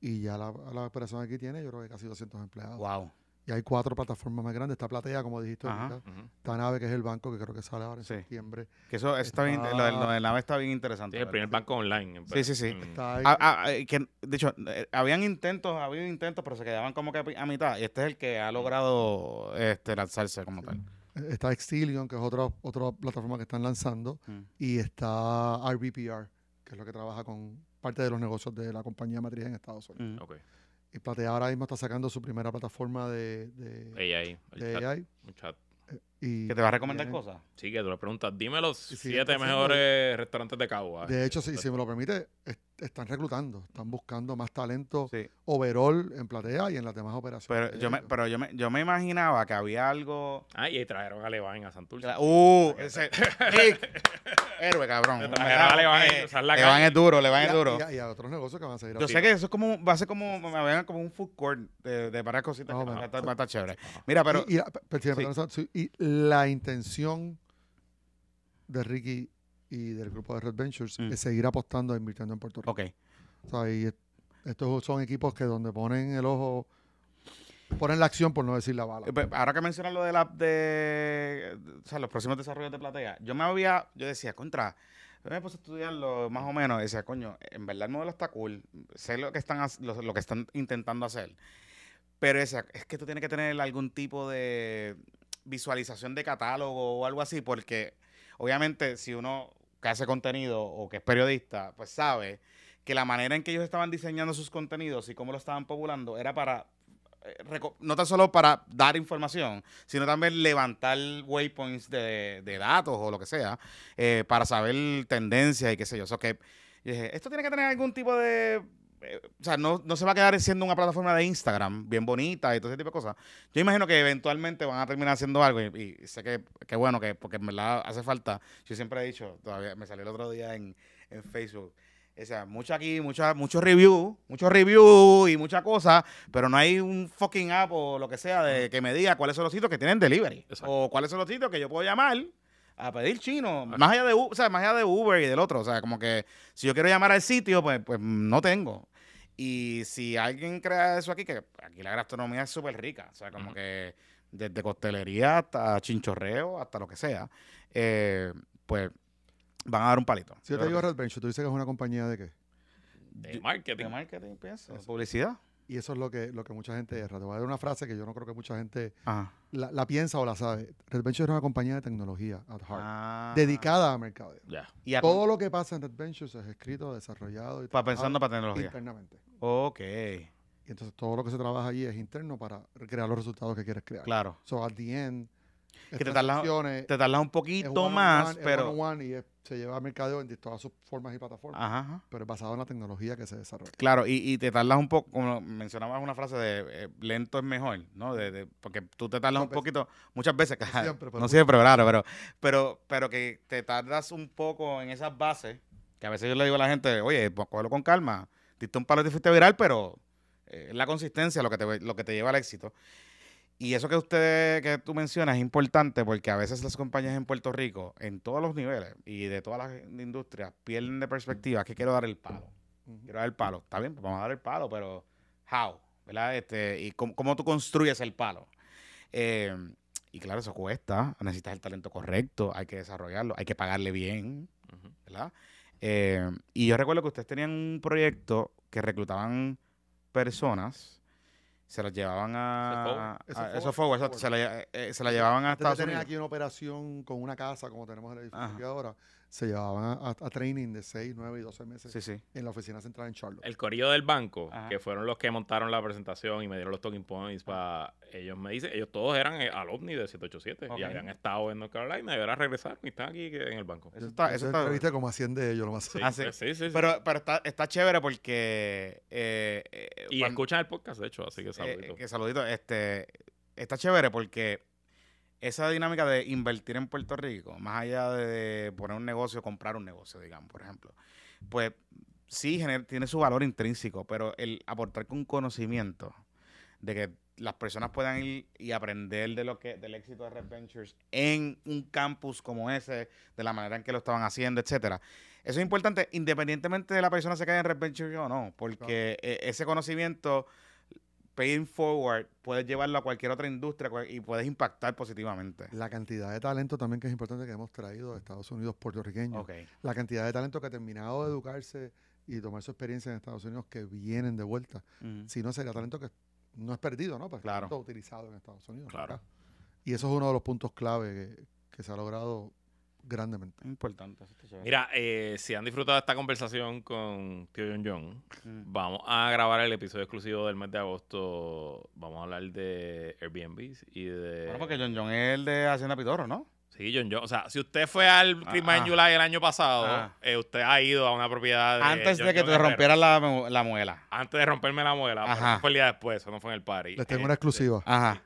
Y ya la, la operación aquí tiene, yo creo que casi 200 empleados. ¡Wow! Y hay cuatro plataformas más grandes. Está Platea, como dijiste ahorita. Está Nave, que es el banco que creo que sale ahora en septiembre. Que eso, está, bien, lo, lo de Nave está bien interesante. el primer banco online. Sí, sí, mm. sí. Ah, ah, ah, de hecho, eh, habían intentos, habido intentos, pero se quedaban como que a mitad. Y este es el que ha logrado este, lanzarse como tal. Eh, está Exilion, que es otra, otra plataforma que están lanzando. Mm. Y está RBPR, que es lo que trabaja con parte de los negocios de la compañía matriz en Estados Unidos. Mm. Y Platea ahora mismo está sacando su primera plataforma de, de AI. De eh, Y, ¿Que te va a recomendar cosas? Sí, que tú le preguntas, dime los siete mejores restaurantes de Cagua. De hecho, si, si me lo permite, están reclutando, están buscando más talento overall en platea y en las demás operaciones. Pero, yo me, pero yo, me, yo me imaginaba que había algo. Ah, y trajeron a Leván a Santurce. Uh, ese. héroe, cabrón. Eh, Le es duro, Levan es duro. Y a, otros negocios que van a seguir. Yo sé que eso es como, va a ser como, me como un food court de, de varias cositas que ah, va a estar chévere. Mira, pero. y la intención de Ricky y del grupo de Red Ventures mm. es seguir apostando e invirtiendo en Puerto Rico. Ok. O sea, estos son equipos que donde ponen el ojo, ponen la acción por no decir la bala. Eh, pues, ahora que mencionas lo de, la, de, o sea, los próximos desarrollos de Platea, yo me había, yo decía, contra, yo me puse a estudiarlo más o menos, decía, coño, en verdad el modelo está cool, sé lo que están, lo, que están intentando hacer, pero decía, es que tú tienes que tener algún tipo de visualización de catálogo o algo así, porque obviamente si uno que hace contenido o que es periodista, pues sabe que la manera en que ellos estaban diseñando sus contenidos y cómo lo estaban populando era para eh, no tan solo para dar información, sino también levantar waypoints de, datos o lo que sea, eh, para saber tendencias y qué sé yo. sea, que, esto tiene que tener algún tipo de eh, o sea, no, no, se va a quedar siendo una plataforma de Instagram bien bonita y todo ese tipo de cosas. Yo imagino que eventualmente van a terminar haciendo algo y, sé que, que, bueno, que porque en verdad hace falta. Yo siempre he dicho, todavía me salió el otro día en, Facebook. O sea, mucho aquí, mucha, mucho review, mucho review y mucha cosa, pero no hay un fucking app o lo que sea de que me diga cuáles son los sitios que tienen delivery. O cuáles son los sitios que yo puedo llamar a pedir chino. Más allá de o sea, más allá de Uber y del otro. O sea, como que si yo quiero llamar al sitio, pues, pues no tengo. Y si alguien crea eso aquí, que aquí la gastronomía es súper rica, o sea, como que desde costelería hasta chinchorreo, hasta lo que sea, eh, pues van a dar un palito. Si yo te digo Red Venture, ¿tú dices que es una compañía de qué? De marketing. De marketing, pienso. Publicidad. Y eso es lo que, lo que mucha gente erra. Te voy a dar una frase que yo no creo que mucha gente la, piensa o la sabe. Red Ventures es una compañía de tecnología at heart, ah. dedicada a mercado Y a Todo lo que pasa en Red Ventures es escrito, desarrollado y para pensando para tecnología internamente. Ok. entonces todo lo que se trabaja allí es interno para crear los resultados que quieres crear. Claro. So at the end, que te te un poquito más, pero se lleva a mercado en todas sus formas y plataformas, pero es basado en la tecnología que se desarrolla. Claro, y, te tardas un poco, como mencionabas una frase de eh, lento es mejor, ¿no? De, porque tú te tardas un pues, poquito, muchas veces, no siempre, pero, pues, claro, pero, pero, pero que te tardas un poco en esas bases, que a veces yo le digo a la gente, oye, pues, con calma, diste un palo y te viral, pero eh, es la consistencia lo que te, lo que te lleva al éxito. Y eso que usted, que tú mencionas es importante porque a veces las compañías en Puerto Rico, en todos los niveles y de todas las industrias, pierden de perspectiva que quiero dar el palo. Quiero dar el palo. Está bien, vamos a dar el palo, pero how, ¿verdad? Este, y cómo, cómo tú construyes el palo. Eh, y claro, eso cuesta. Necesitas el talento correcto, hay que desarrollarlo, hay que pagarle bien, ¿verdad? Eh, y yo recuerdo que ustedes tenían un proyecto que reclutaban personas se las llevaban a. Eso fue, se, la, eh, se la llevaban hasta. Estados tener aquí una operación con una casa, como tenemos en el edificio ahora, se llevaban a, training de 6, 9 y 12 meses en la oficina central en Charlotte. El corillo del banco, que fueron los que montaron la presentación y me dieron los talking points para... Ellos me dicen, ellos todos eran eh, al de 787 y habían estado en North Carolina y ahora regresaron y están aquí en el banco. Eso está, eso, está, viste como asciende ellos lo más. Ah, sí, sí. sí, Pero, pero está, está chévere porque... Eh, eh y escuchan el podcast, de hecho, así que eh, saludito. que saludito. Este, está chévere porque esa dinámica de invertir en Puerto Rico, más allá de poner un negocio, comprar un negocio, digamos, por ejemplo, pues sí tiene su valor intrínseco, pero el aportar con conocimiento de que las personas puedan ir y aprender de lo que del éxito de Red Ventures en un campus como ese, de la manera en que lo estaban haciendo, etcétera. Eso es importante, independientemente de la persona se quede en Red Ventures o no, porque e, ese conocimiento paying forward, puedes llevarlo a cualquier otra industria y puedes impactar positivamente. La cantidad de talento también que es importante que hemos traído de Estados Unidos puertorriqueños. La cantidad de talento que ha terminado de educarse y tomar su experiencia en Estados Unidos que vienen de vuelta. Si no, sería talento que no es perdido, ¿no? pues claro. utilizado en Estados Unidos. Claro. Y eso es uno de los puntos clave que se ha logrado grandemente. Importante. Mira, eh, si han disfrutado esta conversación con Tío John John, mm. vamos a grabar el episodio exclusivo del mes de agosto. Vamos a hablar de Airbnb y de... Bueno, porque John John es el de Hacienda Pitorro, ¿no? Sí, John John. O sea, si usted fue al ah, Prima ah. en July el año pasado, ah. eh, usted ha ido a una propiedad Antes de que te rompiera la, la, muela. Antes de romperme la muela. Ajá. fue el día después, eso no fue en el party. Les tengo una este, exclusiva. Ajá.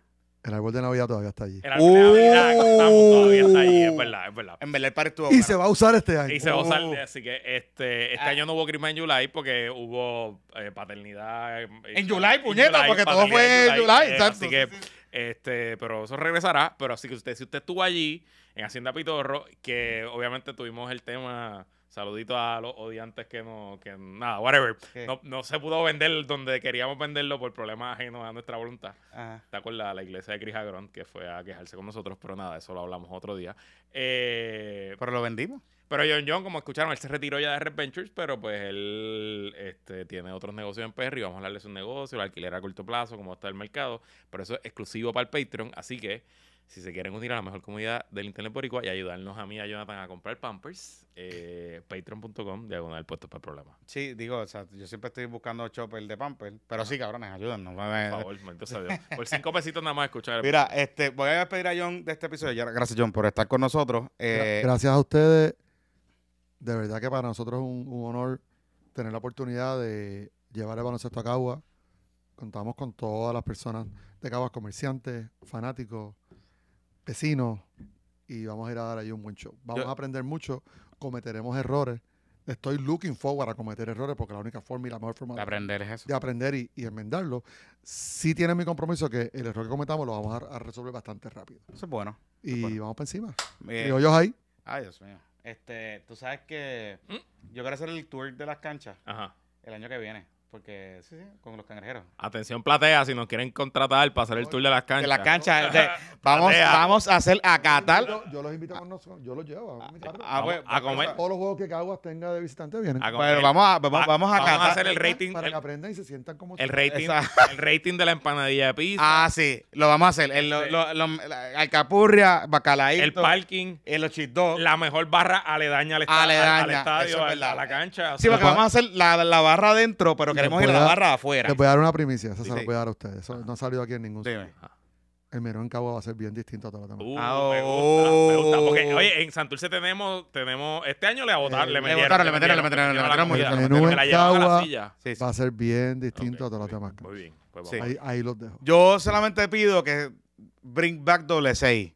El árbol de Navidad todavía está allí. El árbol de Navidad todavía está allí, es verdad, es verdad. En verdad, el estuvo. Y se va a usar este año. Y se va a usar, oh. así que este, este ah. año no hubo Christmas en July porque hubo eh, paternidad. Eh, en July, puñeta, porque todo fue en July, eh, Así que, este, pero eso regresará. Pero así que usted, si usted estuvo allí en Hacienda Pitorro, que obviamente tuvimos el tema Saludito a los odiantes que no, que nada, whatever. No, se pudo vender donde queríamos venderlo por problemas ajenos a nuestra voluntad. Ajá. ¿Te acuerdas? La iglesia de Cris que fue a quejarse con nosotros, pero nada, eso lo hablamos otro día. Eh, pero lo vendimos. Pero John John, como escucharon, él se retiró ya de Red Ventures, pero pues él este, tiene otros negocios en Perry, vamos a hablarle de negocio, negocio, el alquiler a corto plazo, cómo está el mercado. Pero eso es exclusivo para el Patreon, así que si se quieren unir a la mejor comunidad del Internet por Boricua y ayudarnos a mí y a Jonathan a comprar Pampers, eh, patreon.com, diagonal puesto para el programa. Sí, digo, yo siempre estoy buscando chopper de Pampers, pero sí, cabrones, ayudan. Por eh, favor, Por cinco pesitos nada más escuchar. Mira, este, voy a despedir a John de este episodio. Gracias, John, por estar con nosotros. Eh, gracias a ustedes. De verdad que para nosotros es un, honor tener la oportunidad de llevar el baloncesto a Cagua. Contamos con todas las personas de Caguas, comerciantes, fanáticos, vecinos y vamos a ir a dar ahí un buen show. Vamos a aprender mucho, cometeremos errores. Estoy looking forward a cometer errores porque la única forma y la mejor forma de aprender es eso. De aprender y, enmendarlo. Si tiene mi compromiso que el error que cometamos lo vamos a, resolver bastante rápido. Eso es bueno. Y vamos para encima. Y yo ahí. Ay, Dios mío. Este, tú sabes que yo quiero hacer el tour de las canchas el año que viene. Porque, sí, con los cangrejeros. Atención, platea, si nos quieren contratar para hacer el tour de las canchas. De las canchas. vamos, vamos a hacer a Catal. Yo, los invito con nosotros, yo los llevo. Ah, ah, ah, a, comer. Todos los juegos que Caguas tenga de visitante vienen. Pero vamos a, hacer el rating. Para que aprendan y se sientan como. El rating, el rating de la empanadilla de pizza. Ah, sí, lo vamos a hacer. El, alcapurria, bacalaíto. El parking. El ochidó. La mejor barra aledaña al, estadio, a la, cancha. Sí, porque pues, vamos a hacer la, la barra adentro, pero que tenemos en la barra afuera. Te voy a dar una primicia, eso se lo voy a dar a ustedes. no ha salido aquí en ningún sitio. El menú en Cabo va a ser bien distinto a todos los demás. Uh, uh me, gusta, me gusta, Porque, uh. oye, en Santurce tenemos, tenemos este año le a votar. le metieron. Le metieron, le metieron, le metieron. El menú en Cabo va a ser bien distinto a todos los demás. Muy bien. Pues ahí los dejo. Yo solamente pido que bring back doble 6.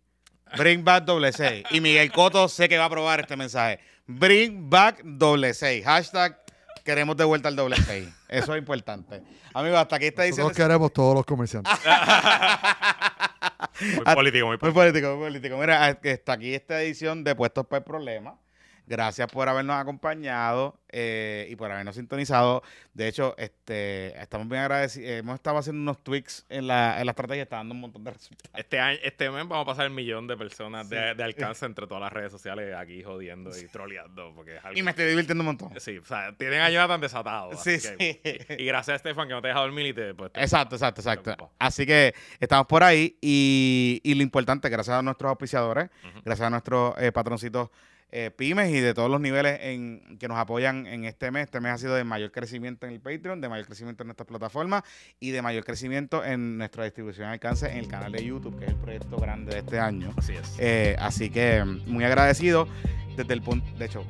Bring back doble 6. Y Miguel Coto sé que va a aprobar este mensaje. Bring back doble 6. Hashtag Queremos de vuelta al doble pay. Eso es importante. Amigos, hasta aquí esta edición. Nosotros queremos todos los comerciantes. Ah, muy político, muy político. Muy político, muy político. Mira, hasta aquí esta edición de Puestos para el Problema. Gracias por habernos acompañado eh, y por habernos sintonizado. De hecho, este, estamos bien agradecidos. Hemos estado haciendo unos tweaks en la, en la estrategia, está dando un montón de resultados. Este año, este mes vamos a pasar el millón de personas de, alcance entre todas las redes sociales aquí jodiendo y troleando. Porque Y me estoy divirtiendo un montón. Sí, o sea, tienen a tan desatado. Sí, sí. y, gracias a Estefan que no te ha dejado y te, pues, Exacto, exacto, exacto. así que estamos por ahí y, lo importante, gracias a nuestros auspiciadores, gracias a nuestros eh, patroncitos eh, pymes y de todos los niveles que nos apoyan en este mes. Este mes ha sido de mayor crecimiento en el Patreon, de mayor crecimiento en nuestra plataforma y de mayor crecimiento en nuestra distribución de alcance en el canal de YouTube, que es el proyecto grande de este año. Así es. Eh, así que mm, muy agradecido desde el punto, de hecho,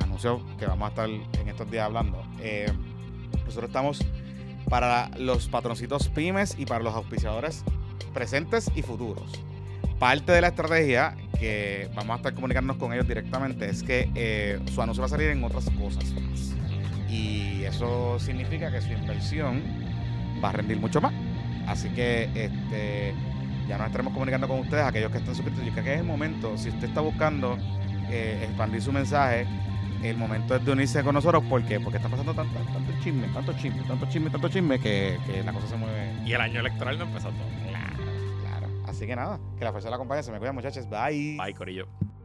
anuncio que vamos a estar en estos días hablando. Eh, nosotros estamos para los patroncitos pymes y para los auspiciadores presentes y futuros. Parte de la estrategia que vamos a estar comunicándonos con ellos directamente es que eh, su anuncio va a salir en otras cosas Y eso significa que su inversión va a rendir mucho más. Así que este, ya nos estaremos comunicando con ustedes, aquellos que están suscritos. Yo que es el momento, si usted está buscando eh, expandir su mensaje, el momento es de unirse con nosotros. ¿Por qué? Porque está pasando tanto, tanto chisme, tanto chisme, tanto chisme, tanto chisme que, que la cosa se mueve. Y el año electoral no empezó todo. Así que nada, que la fuerza la acompañe. Se me cuida, muchachos. Bye. Bye, Corillo.